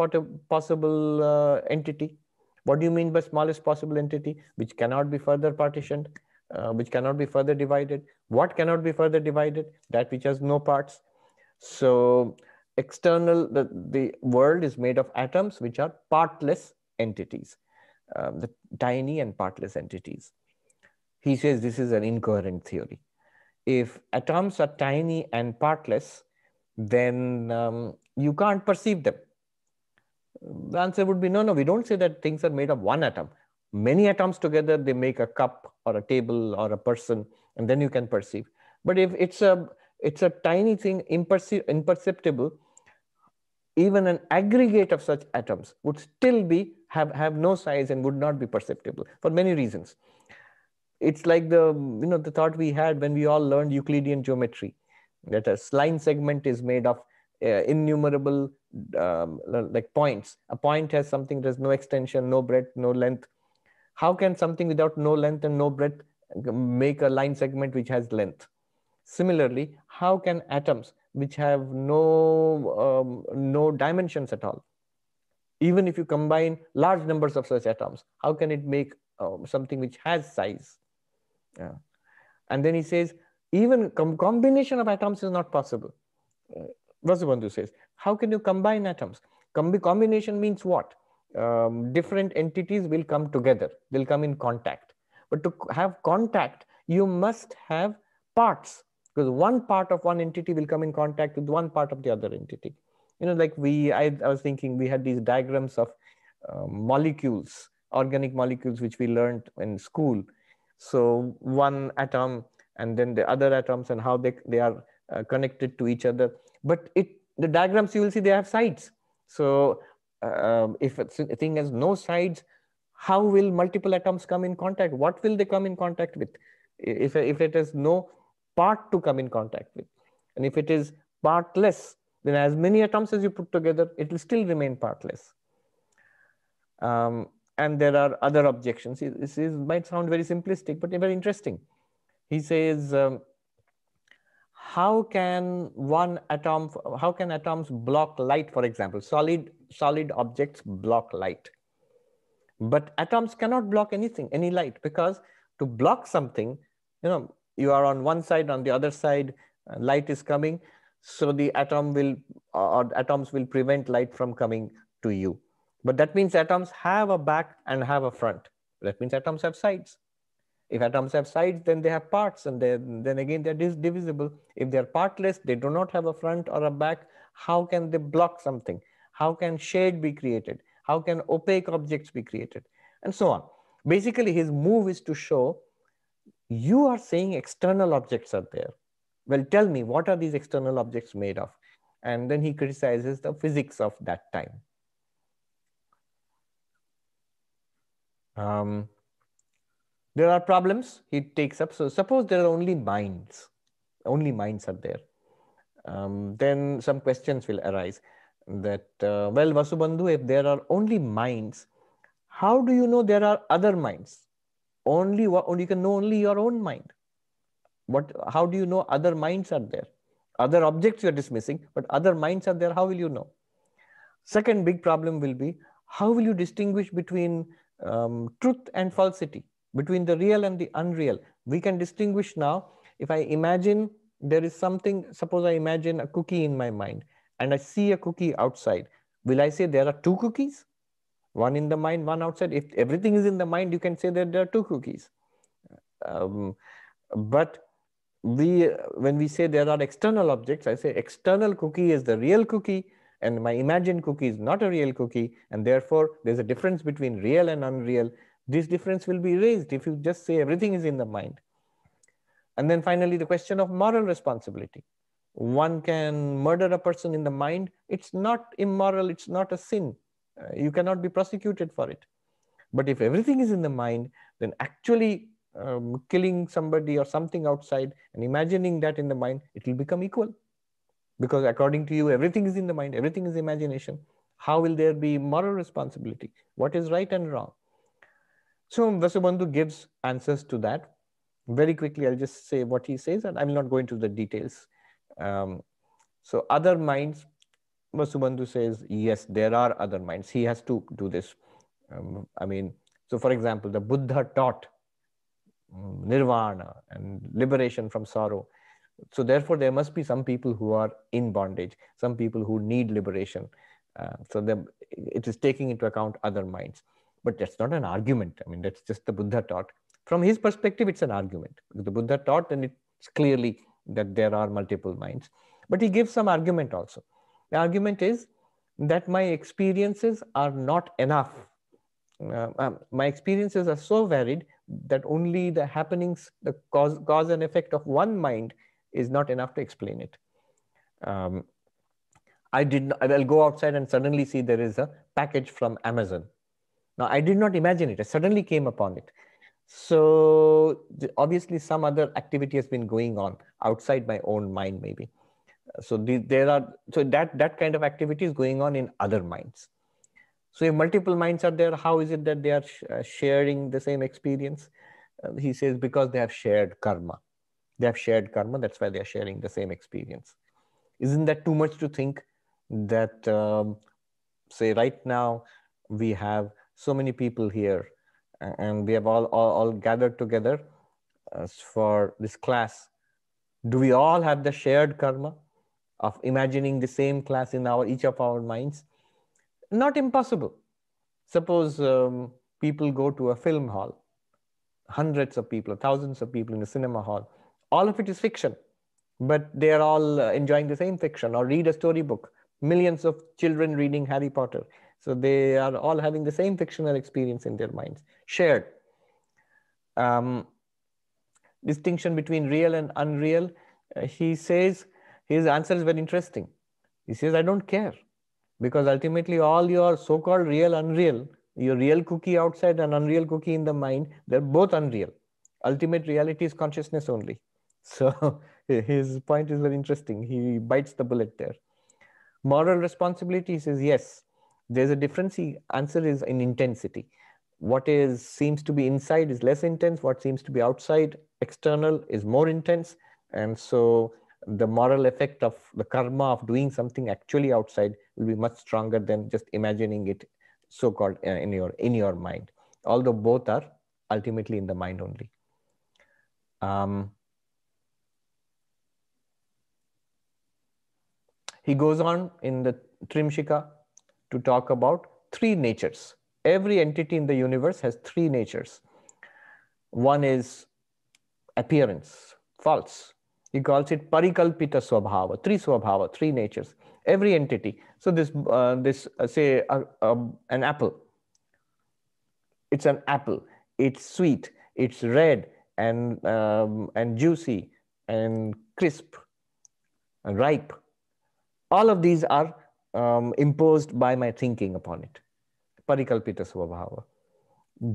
possible uh, entity. What do you mean by smallest possible entity, which cannot be further partitioned, uh, which cannot be further divided? What cannot be further divided? That which has no parts. So external, the, the world is made of atoms, which are partless entities, um, the tiny and partless entities. He says this is an incoherent theory. If atoms are tiny and partless, then um, you can't perceive them. The answer would be no, no, we don't say that things are made of one atom. Many atoms together, they make a cup or a table or a person, and then you can perceive. But if it's a it's a tiny thing, imperce imperceptible, even an aggregate of such atoms would still be have, have no size and would not be perceptible for many reasons. It's like the you know the thought we had when we all learned Euclidean geometry that a line segment is made of uh, innumerable um, like points. A point has something that has no extension, no breadth, no length. How can something without no length and no breadth make a line segment which has length? Similarly, how can atoms which have no, um, no dimensions at all, even if you combine large numbers of such atoms, how can it make um, something which has size? Yeah. And then he says, even com combination of atoms is not possible. Uh, Vasubandhu says, how can you combine atoms? combination means what? Um, different entities will come together, they'll come in contact. But to have contact, you must have parts because one part of one entity will come in contact with one part of the other entity. You know, like we, I, I was thinking we had these diagrams of uh, molecules, organic molecules, which we learned in school. So one atom and then the other atoms and how they, they are uh, connected to each other. But it the diagrams you will see they have sides. So uh, if a thing has no sides, how will multiple atoms come in contact? What will they come in contact with? If, if it has no part to come in contact with. And if it is partless, then as many atoms as you put together, it will still remain partless. Um, and there are other objections. This is, might sound very simplistic, but very interesting he says, um, how can one atom, how can atoms block light, for example, solid, solid objects block light. But atoms cannot block anything, any light, because to block something, you know, you are on one side, on the other side, uh, light is coming. So the atom will, or atoms will prevent light from coming to you. But that means atoms have a back and have a front. That means atoms have sides. If atoms have sides, then they have parts, and then, then again they're divisible. If they're partless, they do not have a front or a back. How can they block something? How can shade be created? How can opaque objects be created? And so on. Basically, his move is to show you are saying external objects are there. Well, tell me, what are these external objects made of? And then he criticizes the physics of that time. Um, there are problems he takes up. So suppose there are only minds, only minds are there. Um, then some questions will arise that, uh, well, Vasubandhu, if there are only minds, how do you know there are other minds? Only what you can know only your own mind. What? How do you know other minds are there? Other objects you are dismissing, but other minds are there. How will you know? Second big problem will be how will you distinguish between um, truth and falsity? between the real and the unreal. We can distinguish now. If I imagine there is something, suppose I imagine a cookie in my mind and I see a cookie outside, will I say there are two cookies? One in the mind, one outside. If everything is in the mind, you can say that there are two cookies. Um, but we, when we say there are external objects, I say external cookie is the real cookie and my imagined cookie is not a real cookie. And therefore, there's a difference between real and unreal. This difference will be erased if you just say everything is in the mind. And then finally, the question of moral responsibility. One can murder a person in the mind. It's not immoral. It's not a sin. Uh, you cannot be prosecuted for it. But if everything is in the mind, then actually um, killing somebody or something outside and imagining that in the mind, it will become equal. Because according to you, everything is in the mind, everything is imagination. How will there be moral responsibility? What is right and wrong? So Vasubandhu gives answers to that. Very quickly, I'll just say what he says, and I will not go into the details. Um, so other minds, Vasubandhu says, yes, there are other minds. He has to do this. Um, I mean, so for example, the Buddha taught um, nirvana and liberation from sorrow. So therefore, there must be some people who are in bondage, some people who need liberation. Uh, so the, it is taking into account other minds but that's not an argument. I mean, that's just the Buddha taught. From his perspective, it's an argument. The Buddha taught, and it's clearly that there are multiple minds. But he gives some argument also. The argument is that my experiences are not enough. Uh, um, my experiences are so varied that only the happenings, the cause, cause and effect of one mind is not enough to explain it. Um, I did. Not, I'll go outside and suddenly see there is a package from Amazon. Now, I did not imagine it. I suddenly came upon it. So obviously some other activity has been going on outside my own mind, maybe. So the, there are, so that, that kind of activity is going on in other minds. So if multiple minds are there, how is it that they are sh uh, sharing the same experience? Uh, he says, because they have shared karma. They have shared karma. That's why they are sharing the same experience. Isn't that too much to think that, um, say right now we have so many people here and we have all, all, all gathered together uh, for this class. Do we all have the shared karma of imagining the same class in our each of our minds? Not impossible. Suppose um, people go to a film hall, hundreds of people, thousands of people in a cinema hall. All of it is fiction, but they are all uh, enjoying the same fiction. Or read a storybook. Millions of children reading Harry Potter. So they are all having the same fictional experience in their minds, shared. Um, distinction between real and unreal. Uh, he says his answer is very interesting. He says, I don't care because ultimately all your so called real, unreal, your real cookie outside and unreal cookie in the mind, they're both unreal. Ultimate reality is consciousness only. So *laughs* his point is very interesting. He bites the bullet there. Moral responsibility he says, yes, there's a difference. The answer is in intensity. What is seems to be inside is less intense. What seems to be outside, external, is more intense. And so the moral effect of the karma of doing something actually outside will be much stronger than just imagining it so-called uh, in your in your mind. Although both are ultimately in the mind only. Um, he goes on in the Trimshika to talk about three natures. Every entity in the universe has three natures. One is appearance, false. He calls it parikalpita swabhava, three swabhava, three natures. Every entity. So this, uh, this uh, say uh, um, an apple. It's an apple. It's sweet. It's red and um, and juicy and crisp, and ripe. All of these are um, imposed by my thinking upon it. Parikalpita Swabhava.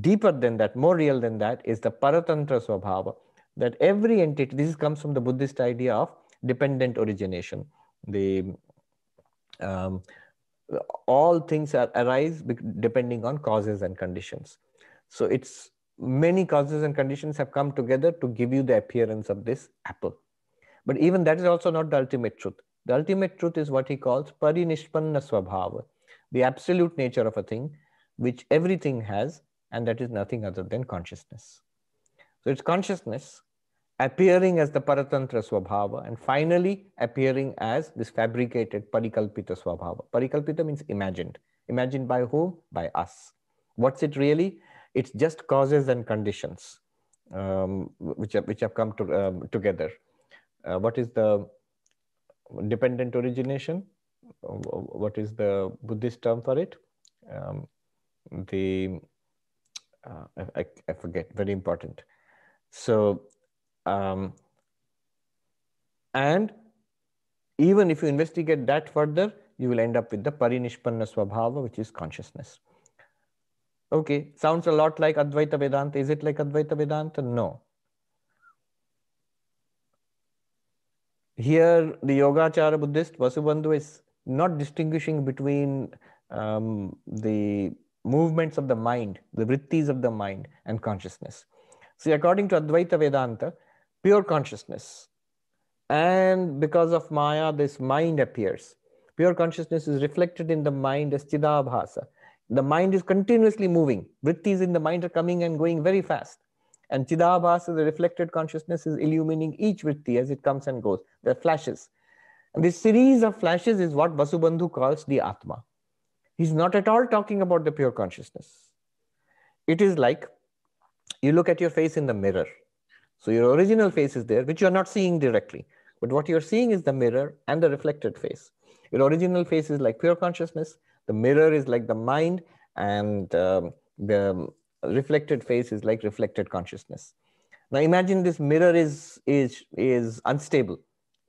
Deeper than that, more real than that, is the Paratantra Swabhava. That every entity, this comes from the Buddhist idea of dependent origination. The um, all things are, arise depending on causes and conditions. So it's many causes and conditions have come together to give you the appearance of this apple. But even that is also not the ultimate truth the ultimate truth is what he calls parinishpanna swabhava, the absolute nature of a thing, which everything has, and that is nothing other than consciousness. So it's consciousness appearing as the paratantra swabhava and finally appearing as this fabricated parikalpita swabhava. Parikalpita means imagined. Imagined by whom? By us. What's it really? It's just causes and conditions um, which, have, which have come to, um, together. Uh, what is the dependent origination. What is the Buddhist term for it? Um, the uh, I, I, forget. Very important. So, um, and even if you investigate that further, you will end up with the parinishpanna swabhava, which is consciousness. Okay, sounds a lot like Advaita Vedanta. Is it like Advaita Vedanta? No. here the yogachara Buddhist Vasubandhu is not distinguishing between um, the movements of the mind, the vrittis of the mind and consciousness. See, according to Advaita Vedanta, pure consciousness and because of Maya, this mind appears. Pure consciousness is reflected in the mind as Chidabhasa. The mind is continuously moving. Vrittis in the mind are coming and going very fast. And Chidabhasa, the reflected consciousness, is illumining each vritti as it comes and goes. There flashes. And this series of flashes is what Vasubandhu calls the Atma. He's not at all talking about the pure consciousness. It is like you look at your face in the mirror. So your original face is there, which you're not seeing directly. But what you're seeing is the mirror and the reflected face. Your original face is like pure consciousness. The mirror is like the mind, and um, the reflected face is like reflected consciousness. Now imagine this mirror is is is unstable.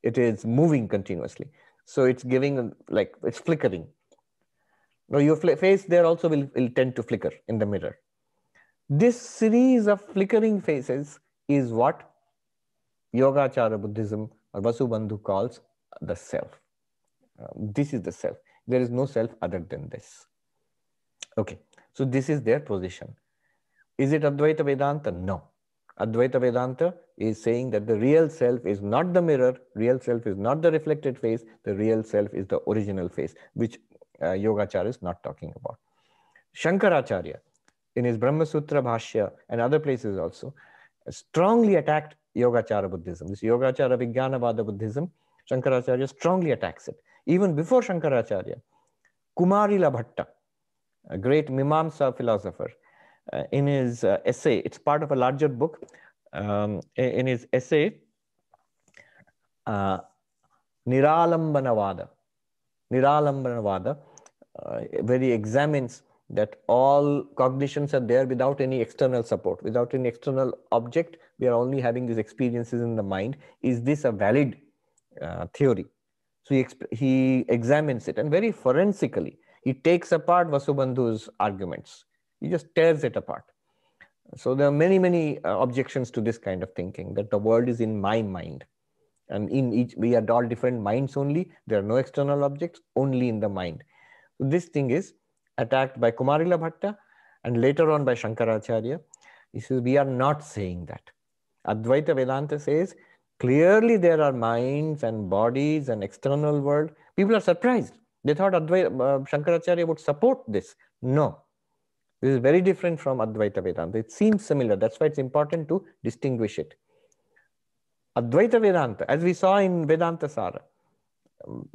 It is moving continuously. So it's giving like it's flickering. Now your face there also will, will tend to flicker in the mirror. This series of flickering faces is what Yogachara Buddhism or Vasubandhu calls the self. Uh, this is the self. There is no self other than this. Okay, so this is their position. Is it Advaita Vedanta? No. Advaita Vedanta is saying that the real self is not the mirror, real self is not the reflected face, the real self is the original face, which uh, Yogacharya is not talking about. Shankaracharya, in his Brahma Sutra Bhashya and other places also, strongly attacked Yogacharya Buddhism. This Yogacharya Vijnanavada Buddhism, Shankaracharya strongly attacks it. Even before Shankaracharya, Kumarila Bhatta, a great Mimamsa philosopher, uh, in his uh, essay, it's part of a larger book. Um, in his essay, uh, Niralambanavada, Niralambanavada uh, where he examines that all cognitions are there without any external support, without any external object. We are only having these experiences in the mind. Is this a valid uh, theory? So he, he examines it and very forensically, he takes apart Vasubandhu's arguments he just tears it apart so there are many many uh, objections to this kind of thinking that the world is in my mind and in each we are all different minds only there are no external objects only in the mind so this thing is attacked by kumarila bhatta and later on by shankaracharya he says we are not saying that advaita vedanta says clearly there are minds and bodies and external world people are surprised they thought advaita uh, shankaracharya would support this no this is very different from Advaita Vedanta. It seems similar. That's why it's important to distinguish it. Advaita Vedanta, as we saw in Vedanta Sara, um,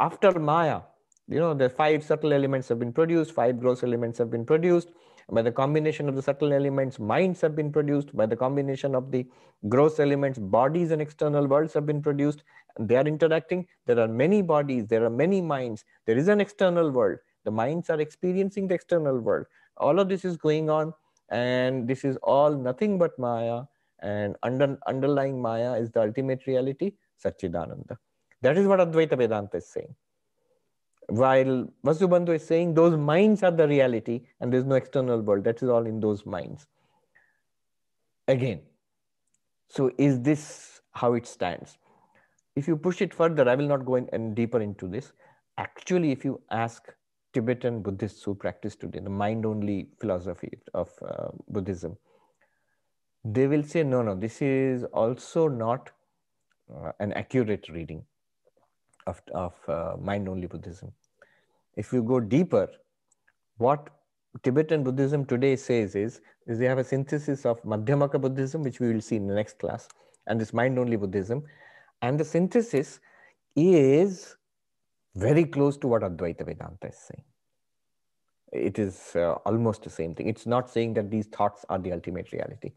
after Maya, you know, the five subtle elements have been produced, five gross elements have been produced. By the combination of the subtle elements, minds have been produced. By the combination of the gross elements, bodies and external worlds have been produced. They are interacting. There are many bodies, there are many minds. There is an external world. The minds are experiencing the external world all of this is going on and this is all nothing but maya and under, underlying maya is the ultimate reality satchidananda that is what advaita vedanta is saying while vasubandhu is saying those minds are the reality and there's no external world that is all in those minds again so is this how it stands if you push it further i will not go in and deeper into this actually if you ask Tibetan Buddhists who practice today, the mind only philosophy of uh, Buddhism, they will say, no, no, this is also not uh, an accurate reading of, of uh, mind only Buddhism. If you go deeper, what Tibetan Buddhism today says is, is they have a synthesis of Madhyamaka Buddhism, which we will see in the next class, and this mind only Buddhism. And the synthesis is very close to what Advaita Vedanta is saying. It is uh, almost the same thing. It's not saying that these thoughts are the ultimate reality.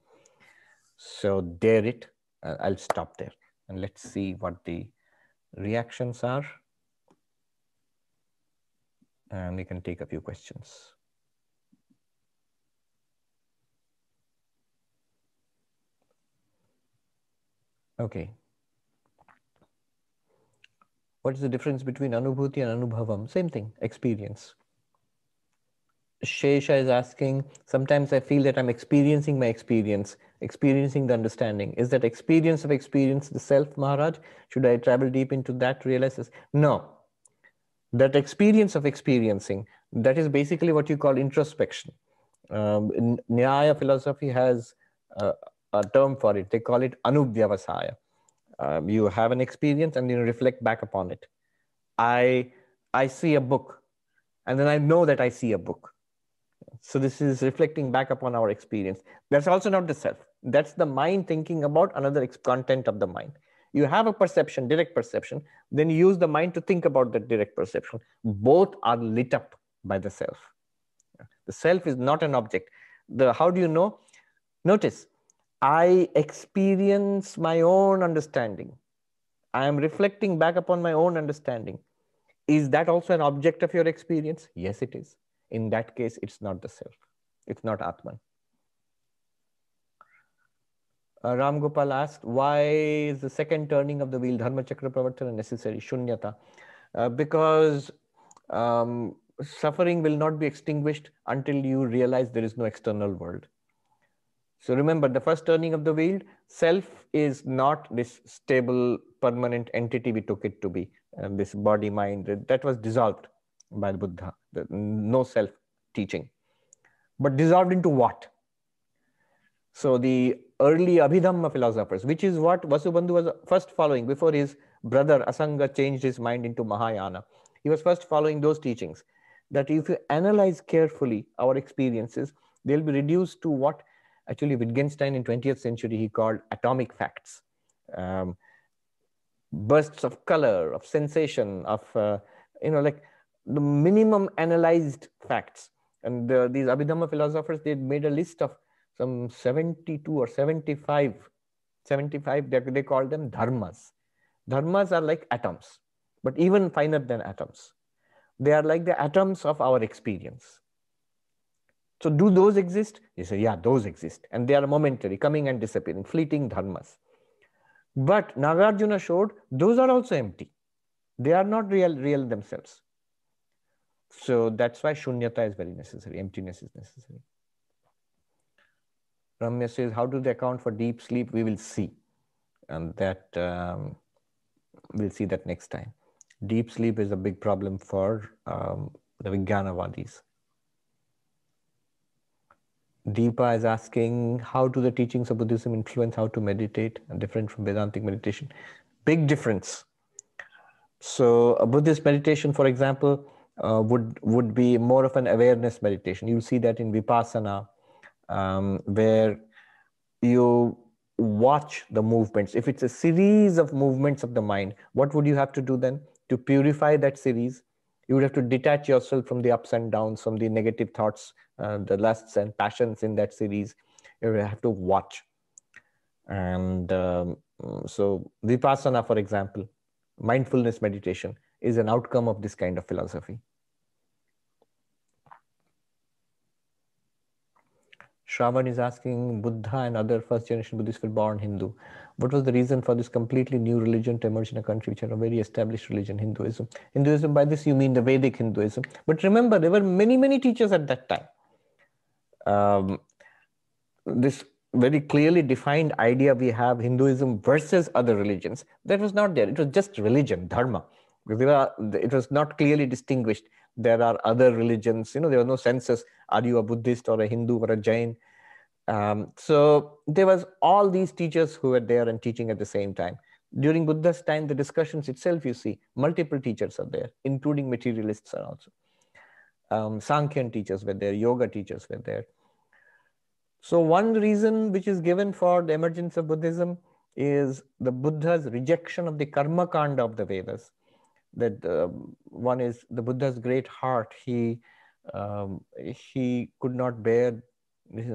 So, dare it. Uh, I'll stop there and let's see what the reactions are. And we can take a few questions. Okay, what is the difference between anubhuti and anubhavam? Same thing, experience. Shesha is asking, sometimes I feel that I'm experiencing my experience, experiencing the understanding. Is that experience of experience the self, Maharaj? Should I travel deep into that, realize this? No. That experience of experiencing, that is basically what you call introspection. Um, Nyaya philosophy has uh, a term for it. They call it anuvyavasaya um, you have an experience and you reflect back upon it i i see a book and then i know that i see a book so this is reflecting back upon our experience that's also not the self that's the mind thinking about another ex- content of the mind you have a perception direct perception then you use the mind to think about that direct perception both are lit up by the self the self is not an object the how do you know notice I experience my own understanding. I am reflecting back upon my own understanding. Is that also an object of your experience? Yes, it is. In that case, it's not the self, it's not Atman. Uh, Ram Gopal asked, why is the second turning of the wheel, Dharma Chakra Pravartana, necessary? Shunyata. Uh, because um, suffering will not be extinguished until you realize there is no external world. So remember the first turning of the wheel, self is not this stable permanent entity we took it to be, this body mind that was dissolved by the Buddha, the, no self teaching. But dissolved into what? So the early Abhidhamma philosophers, which is what Vasubandhu was first following before his brother Asanga changed his mind into Mahayana. He was first following those teachings that if you analyze carefully our experiences, they'll be reduced to what actually Wittgenstein in 20th century, he called atomic facts. Um, bursts of color, of sensation, of, uh, you know, like the minimum analyzed facts. And these Abhidhamma philosophers, they made a list of some 72 or 75, 75, they, they call them dharmas. Dharmas are like atoms, but even finer than atoms. They are like the atoms of our experience. So do those exist? You say, yeah, those exist. And they are momentary, coming and disappearing, fleeting dharmas. But Nagarjuna showed those are also empty. They are not real, real themselves. So that's why shunyata is very necessary. Emptiness is necessary. Ramya says, how do they account for deep sleep? We will see. And that um, we'll see that next time. Deep sleep is a big problem for um, the Vijnanavadis. Deepa is asking, how do the teachings of Buddhism influence how to meditate? Different from Vedantic meditation. Big difference. So a Buddhist meditation, for example, uh, would would be more of an awareness meditation. You'll see that in Vipassana, um, where you watch the movements. If it's a series of movements of the mind, what would you have to do then? To purify that series, you would have to detach yourself from the ups and downs, from the negative thoughts, uh, the lusts and passions in that series you have to watch and um, so vipassana for example mindfulness meditation is an outcome of this kind of philosophy Shravan is asking Buddha and other first generation Buddhists were born Hindu. What was the reason for this completely new religion to emerge in a country which had a very established religion, Hinduism? Hinduism, by this you mean the Vedic Hinduism. But remember, there were many, many teachers at that time um, this very clearly defined idea we have Hinduism versus other religions. That was not there. It was just religion, dharma. it was not clearly distinguished. There are other religions. You know, there were no senses. Are you a Buddhist or a Hindu or a Jain? Um, so there was all these teachers who were there and teaching at the same time. During Buddha's time, the discussions itself, you see, multiple teachers are there, including materialists are also um, Sankhya teachers were there, yoga teachers were there. So one reason which is given for the emergence of Buddhism is the Buddha's rejection of the karma kanda of the Vedas. That uh, one is the Buddha's great heart. He um, he could not bear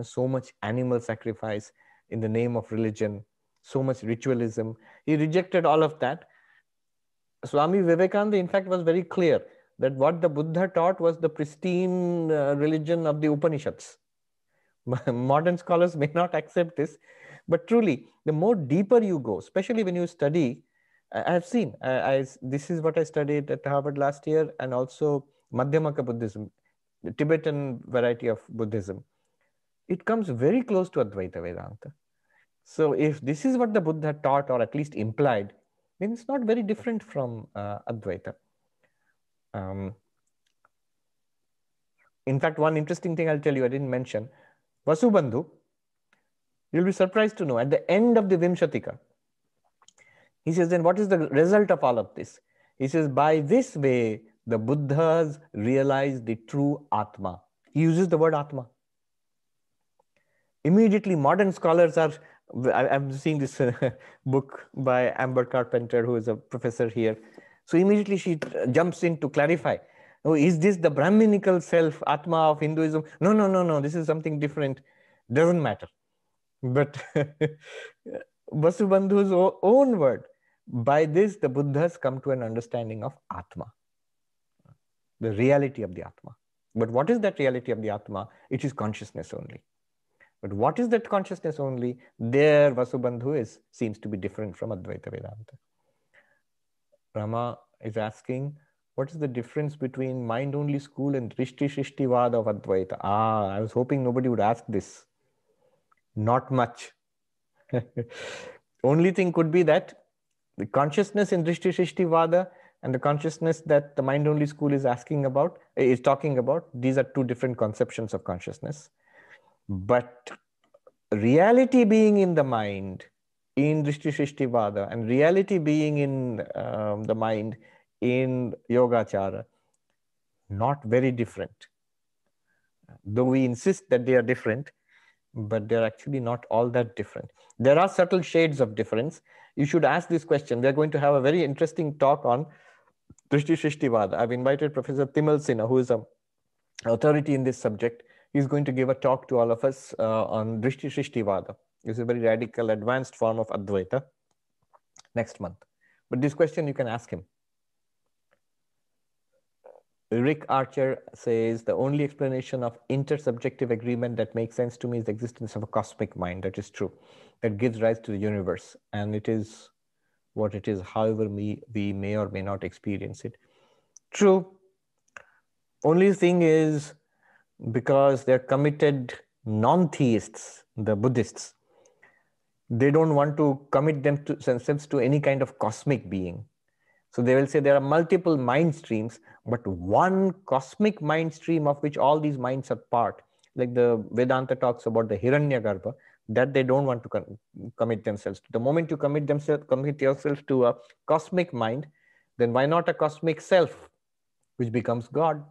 so much animal sacrifice in the name of religion, so much ritualism. He rejected all of that. Swami Vivekananda, in fact, was very clear that what the Buddha taught was the pristine uh, religion of the Upanishads. *laughs* Modern scholars may not accept this, but truly, the more deeper you go, especially when you study, I have seen, I, this is what I studied at Harvard last year, and also Madhyamaka Buddhism, the Tibetan variety of Buddhism. It comes very close to Advaita Vedanta. So, if this is what the Buddha taught, or at least implied, then it's not very different from uh, Advaita. Um, in fact, one interesting thing I'll tell you, I didn't mention, Vasubandhu, you'll be surprised to know at the end of the Vimshatika, he says, then what is the result of all of this? He says, by this way, the Buddhas realize the true Atma. He uses the word Atma. Immediately, modern scholars are, I'm seeing this *laughs* book by Amber Carpenter, who is a professor here so immediately she jumps in to clarify. Oh, is this the Brahminical self, Atma of Hinduism? No, no, no, no. This is something different. Doesn't matter. But *laughs* Vasubandhu's own word, by this the Buddhas come to an understanding of Atma, the reality of the Atma. But what is that reality of the Atma? It is consciousness only. But what is that consciousness only? There, Vasubandhu is, seems to be different from Advaita Vedanta. Rama is asking, what is the difference between mind only school and Rishti Vada of Advaita? Ah, I was hoping nobody would ask this. Not much. *laughs* only thing could be that the consciousness in Rishti Vada and the consciousness that the mind only school is asking about, is talking about, these are two different conceptions of consciousness. But reality being in the mind, in Drishti vada and reality being in um, the mind in yogachara not very different. Though we insist that they are different, but they're actually not all that different. There are subtle shades of difference. You should ask this question. We're going to have a very interesting talk on Drishti vada. I've invited Professor Timal Sinha, who is an authority in this subject. He's going to give a talk to all of us uh, on Drishti vada is a very radical, advanced form of Advaita next month. But this question you can ask him. Rick Archer says the only explanation of intersubjective agreement that makes sense to me is the existence of a cosmic mind. That is true. That gives rise to the universe. And it is what it is, however we, we may or may not experience it. True. Only thing is because they're committed non theists, the Buddhists, they don't want to commit them to, themselves to any kind of cosmic being. So they will say there are multiple mind streams, but one cosmic mind stream of which all these minds are part. Like the Vedanta talks about the Hiranyagarbha, that they don't want to com- commit themselves. The moment you commit themselves, commit yourself to a cosmic mind, then why not a cosmic self, which becomes God?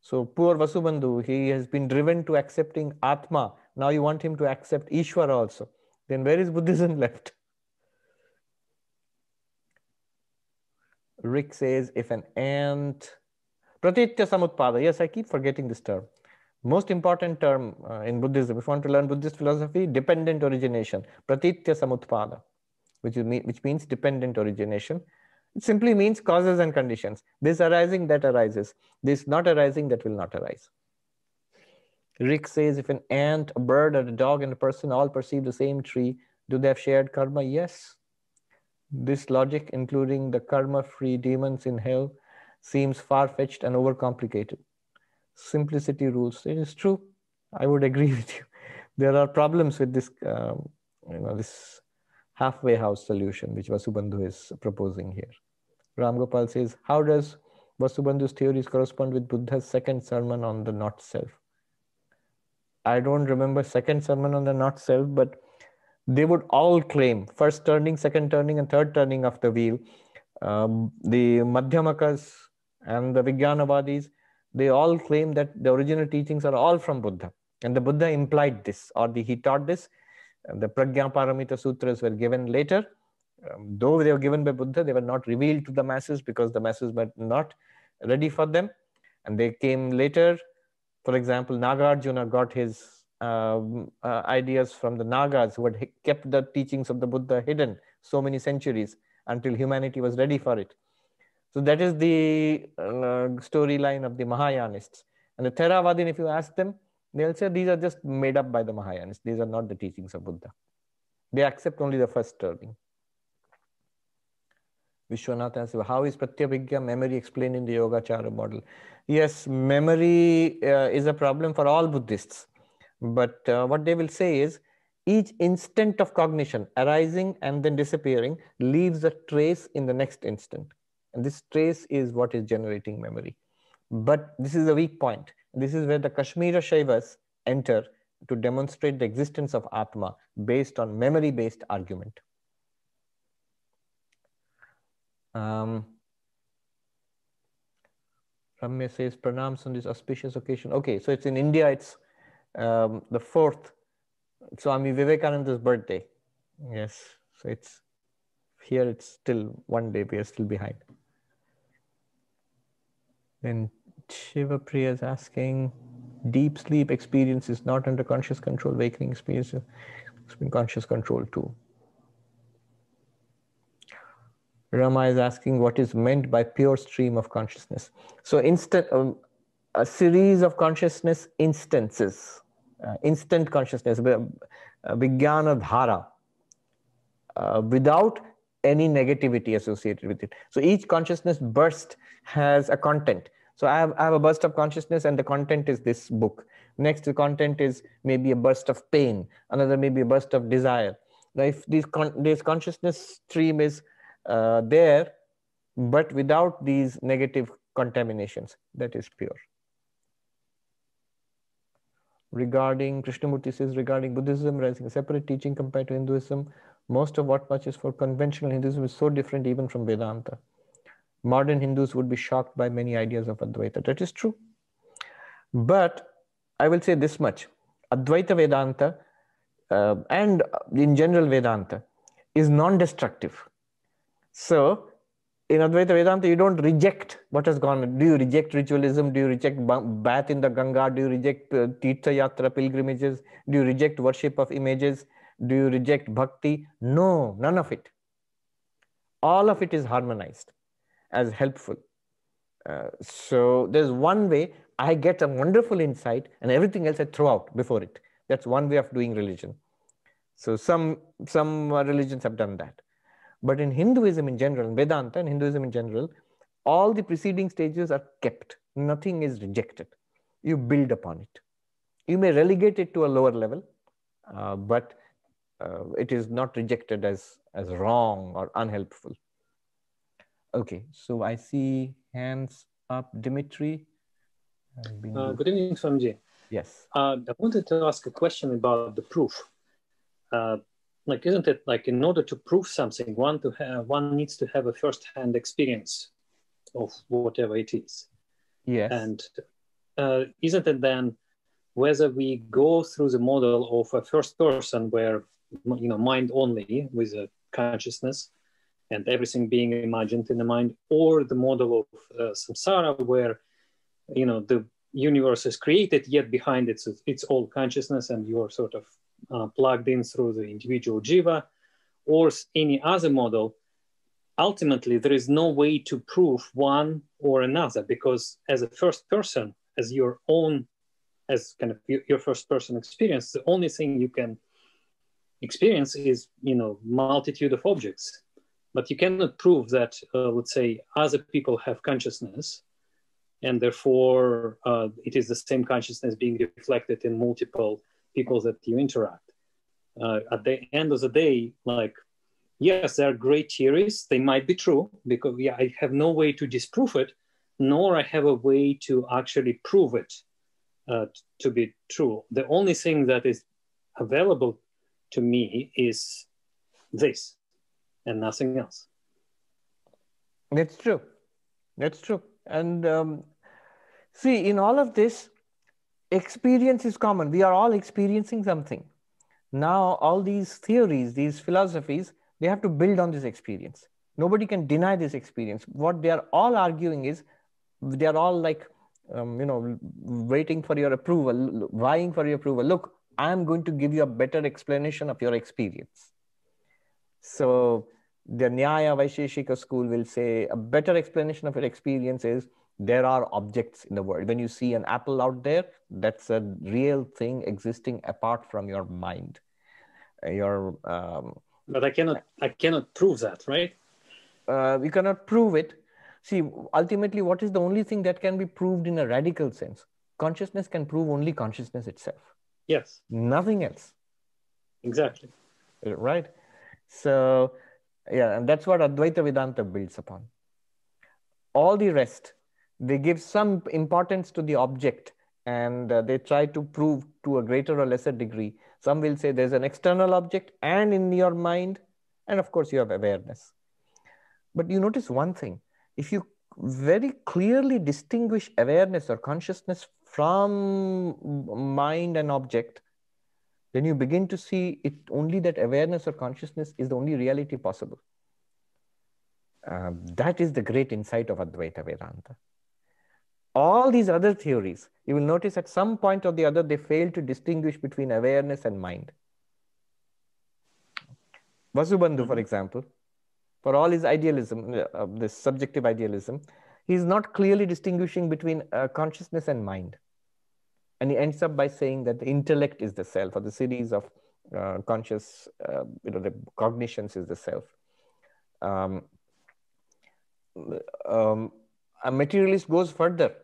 So poor Vasubandhu, he has been driven to accepting Atma now you want him to accept Ishwar also. Then where is Buddhism *laughs* left? Rick says, if an ant, pratitya samutpada. Yes, I keep forgetting this term. Most important term uh, in Buddhism, if you want to learn Buddhist philosophy, dependent origination, pratitya samutpada, which, is, which means dependent origination. It simply means causes and conditions. This arising, that arises. This not arising, that will not arise. Rick says, if an ant, a bird, or a dog, and a person all perceive the same tree, do they have shared karma? Yes. This logic, including the karma-free demons in hell, seems far-fetched and overcomplicated. Simplicity rules. It is true. I would agree *laughs* with you. There are problems with this, um, you know, this halfway house solution, which Vasubandhu is proposing here. Ram Gopal says, how does Vasubandhu's theories correspond with Buddha's second sermon on the not self? I don't remember second sermon on the not self, but they would all claim first turning, second turning, and third turning of the wheel. Um, the Madhyamakas and the Vijnanavadis, they all claim that the original teachings are all from Buddha. And the Buddha implied this, or the, he taught this. And the Prajnaparamita Sutras were given later. Um, though they were given by Buddha, they were not revealed to the masses because the masses were not ready for them. And they came later for example, Nagarjuna got his um, uh, ideas from the Nagas who had kept the teachings of the Buddha hidden so many centuries until humanity was ready for it. So that is the uh, storyline of the Mahayanists. And the Theravadin, if you ask them, they'll say these are just made up by the Mahayanists. These are not the teachings of Buddha. They accept only the first turning. Siva. How is Pratyabhigya memory explained in the Yogacara model? Yes, memory uh, is a problem for all Buddhists. But uh, what they will say is each instant of cognition arising and then disappearing leaves a trace in the next instant. And this trace is what is generating memory. But this is a weak point. This is where the Kashmira Shaivas enter to demonstrate the existence of Atma based on memory based argument. Um, Ramya says pranams on this auspicious occasion. Okay, so it's in India, it's um, the fourth Swami Vivekananda's birthday. Yes, so it's here, it's still one day, we are still behind. Then Shiva Priya is asking, deep sleep experience is not under conscious control, waking experience has been conscious control too. Rama is asking what is meant by pure stream of consciousness. So instant, um, a series of consciousness instances, uh, instant consciousness, uh, Vijnana Dhara, uh, without any negativity associated with it. So each consciousness burst has a content. So I have, I have a burst of consciousness and the content is this book. Next, the content is maybe a burst of pain. Another maybe a burst of desire. Now, if this, con- this consciousness stream is uh, there, but without these negative contaminations that is pure. Regarding Krishnamurti says regarding Buddhism rising a separate teaching compared to Hinduism, most of what matches is for conventional Hinduism is so different even from Vedanta. Modern Hindus would be shocked by many ideas of Advaita. That is true. But I will say this much Advaita Vedanta uh, and in general Vedanta is non destructive. So in Advaita Vedanta, you don't reject what has gone. Do you reject ritualism? Do you reject bath in the Ganga? Do you reject uh, Tirtha Yatra pilgrimages? Do you reject worship of images? Do you reject bhakti? No, none of it. All of it is harmonized as helpful. Uh, so there's one way I get a wonderful insight and everything else I throw out before it. That's one way of doing religion. So some, some religions have done that. But in Hinduism in general, in Vedanta and Hinduism in general, all the preceding stages are kept. Nothing is rejected. You build upon it. You may relegate it to a lower level, uh, but uh, it is not rejected as, as wrong or unhelpful. Okay, so I see hands up, Dimitri. Uh, good evening, Swamiji. Yes. Uh, I wanted to ask a question about the proof. Uh, like isn't it like in order to prove something one to have one needs to have a first hand experience of whatever it is yes and uh, isn't it then whether we go through the model of a first person where you know mind only with a consciousness and everything being imagined in the mind or the model of uh, samsara where you know the universe is created yet behind it's it's all consciousness and you're sort of uh, plugged in through the individual Jiva or any other model, ultimately there is no way to prove one or another because as a first person, as your own, as kind of your first person experience, the only thing you can experience is you know multitude of objects, but you cannot prove that uh, let's say other people have consciousness and therefore uh, it is the same consciousness being reflected in multiple people that you interact. Uh, at the end of the day, like, yes, there are great theories. They might be true because yeah, I have no way to disprove it, nor I have a way to actually prove it uh, to be true. The only thing that is available to me is this and nothing else. That's true. That's true. And um, see, in all of this, experience is common. We are all experiencing something. Now, all these theories, these philosophies, they have to build on this experience. Nobody can deny this experience. What they are all arguing is they are all like, um, you know, waiting for your approval, vying for your approval. Look, I'm going to give you a better explanation of your experience. So, the Nyaya Vaisheshika school will say a better explanation of your experience is there are objects in the world. When you see an apple out there, that's a real thing existing apart from your mind. Uh, your um, but I cannot I cannot prove that, right? Uh, you cannot prove it. See, ultimately, what is the only thing that can be proved in a radical sense? Consciousness can prove only consciousness itself. Yes. Nothing else. Exactly. Uh, right. So, yeah, and that's what Advaita Vedanta builds upon all the rest they give some importance to the object and uh, they try to prove to a greater or lesser degree. Some will say there's an external object and in your mind, and of course, you have awareness. But you notice one thing if you very clearly distinguish awareness or consciousness from mind and object, then you begin to see it only that awareness or consciousness is the only reality possible. Uh, that is the great insight of Advaita Vedanta all these other theories, you will notice at some point or the other, they fail to distinguish between awareness and mind. Vasubandhu, for mm-hmm. example, for all his idealism, uh, uh, this subjective idealism, he's not clearly distinguishing between uh, consciousness and mind. And he ends up by saying that the intellect is the self or the series of uh, conscious, uh, you know, the cognitions is the self. Um, um, a materialist goes further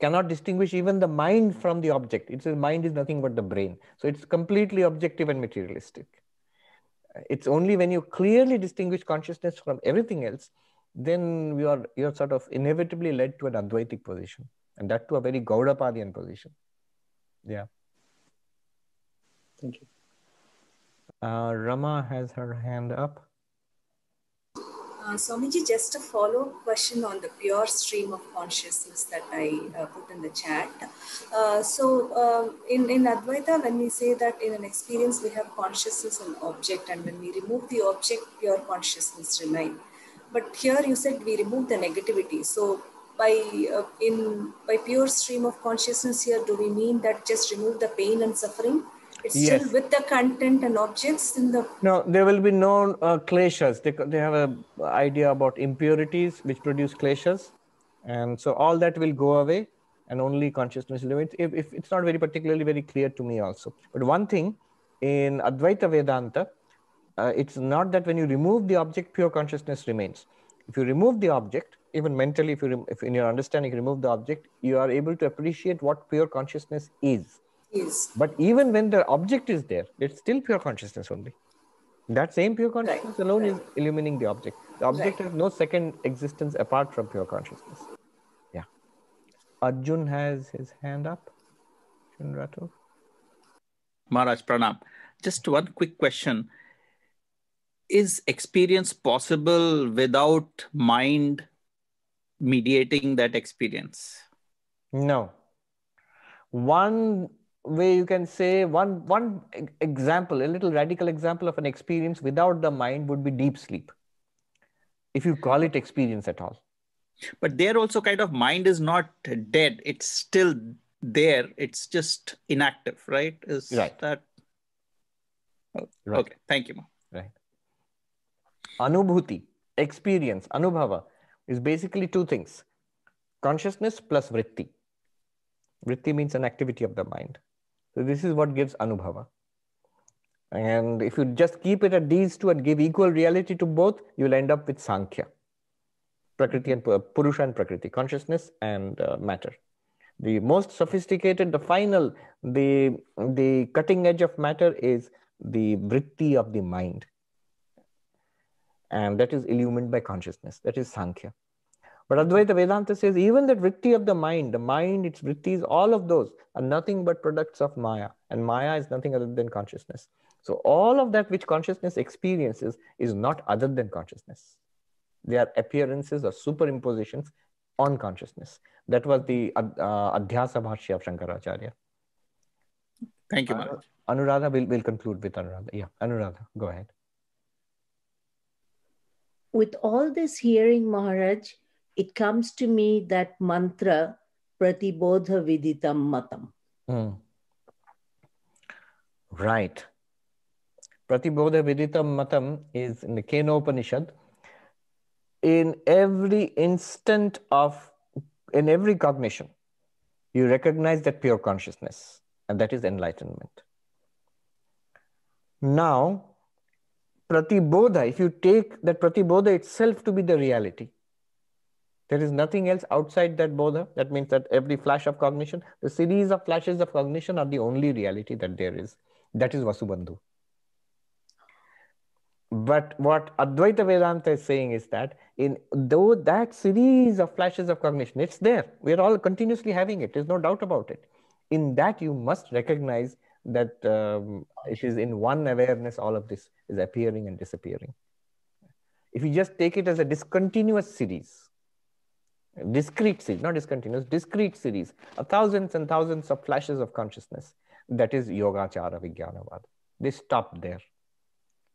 cannot distinguish even the mind from the object. It says mind is nothing but the brain. So it's completely objective and materialistic. It's only when you clearly distinguish consciousness from everything else, then you are you're sort of inevitably led to an Advaitic position, and that to a very Gaudapadian position. Yeah. Thank you. Uh, Rama has her hand up. Uh, Swamiji, just a follow-up question on the pure stream of consciousness that I uh, put in the chat. Uh, so um, in, in Advaita, when we say that in an experience we have consciousness and object and when we remove the object, pure consciousness remains. But here you said we remove the negativity. So by uh, in by pure stream of consciousness here, do we mean that just remove the pain and suffering? It's yes. still with the content and objects in the. No, there will be no uh, kleshas. They, they have an idea about impurities which produce kleshas. And so all that will go away and only consciousness will If, if it's not very particularly very clear to me also. But one thing in Advaita Vedanta, uh, it's not that when you remove the object, pure consciousness remains. If you remove the object, even mentally, if you, if in your understanding you remove the object, you are able to appreciate what pure consciousness is but even when the object is there, it's still pure consciousness only. That same pure consciousness right. alone right. is illumining the object. The object right. has no second existence apart from pure consciousness. Yeah. Arjun has his hand up. Shunratu. Maharaj Pranam, just one quick question. Is experience possible without mind mediating that experience? No. One way you can say one one example a little radical example of an experience without the mind would be deep sleep if you call it experience at all but there also kind of mind is not dead it's still there it's just inactive right is right. that oh, right. okay thank you right anubhuti experience anubhava is basically two things consciousness plus vritti vritti means an activity of the mind so this is what gives Anubhava. And if you just keep it at these two and give equal reality to both, you will end up with Sankhya, Prakriti and Purusha and Prakriti, consciousness and uh, matter. The most sophisticated, the final, the, the cutting edge of matter is the vritti of the mind. And that is illumined by consciousness. That is Sankhya. But Advaita Vedanta says even that vritti of the mind, the mind, its vrittis, all of those are nothing but products of Maya. And Maya is nothing other than consciousness. So all of that which consciousness experiences is not other than consciousness. They are appearances or superimpositions on consciousness. That was the uh, Adhyasa Bhashya of Shankaracharya. Thank you, Maharaj. Anuradha, we'll, we'll conclude with Anuradha. Yeah, Anuradha, go ahead. With all this hearing, Maharaj, it comes to me that mantra pratibodha viditam matam. Mm. Right. Pratibodha viditam matam is in the Upanishad. In every instant of, in every cognition, you recognize that pure consciousness, and that is enlightenment. Now, pratibodha, if you take that pratibodha itself to be the reality, there is nothing else outside that bodha. That means that every flash of cognition, the series of flashes of cognition are the only reality that there is. That is Vasubandhu. But what Advaita Vedanta is saying is that in though that series of flashes of cognition, it's there. We're all continuously having it. There's no doubt about it. In that, you must recognize that um, it is in one awareness all of this is appearing and disappearing. If you just take it as a discontinuous series, discrete series, not discontinuous, discrete series of thousands and thousands of flashes of consciousness. That is Yogachara Vijnanavad. They stop there.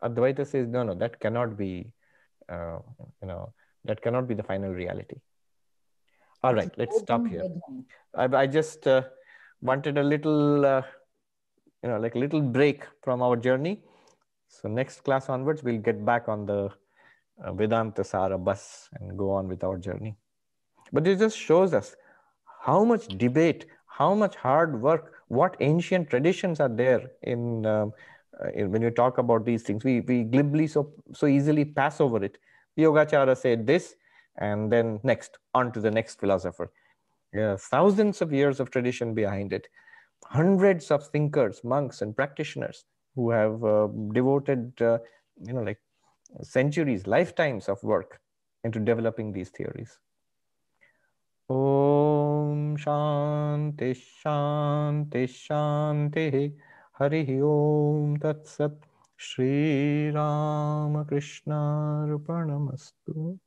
Advaita says, no, no, that cannot be, uh, you know, that cannot be the final reality. All right, let's stop here. I, I just uh, wanted a little, uh, you know, like a little break from our journey. So next class onwards, we'll get back on the uh, Vedanta Sara bus and go on with our journey. But it just shows us how much debate, how much hard work, what ancient traditions are there in, um, uh, in when you talk about these things. We, we glibly so, so easily pass over it. Charya said this, and then next, on to the next philosopher. Yeah, thousands of years of tradition behind it, hundreds of thinkers, monks, and practitioners who have uh, devoted, uh, you know, like centuries, lifetimes of work into developing these theories. ओम शांति शांति शांति हरि ओम तत्सत श्री राम कृष्णार्पणमस्तु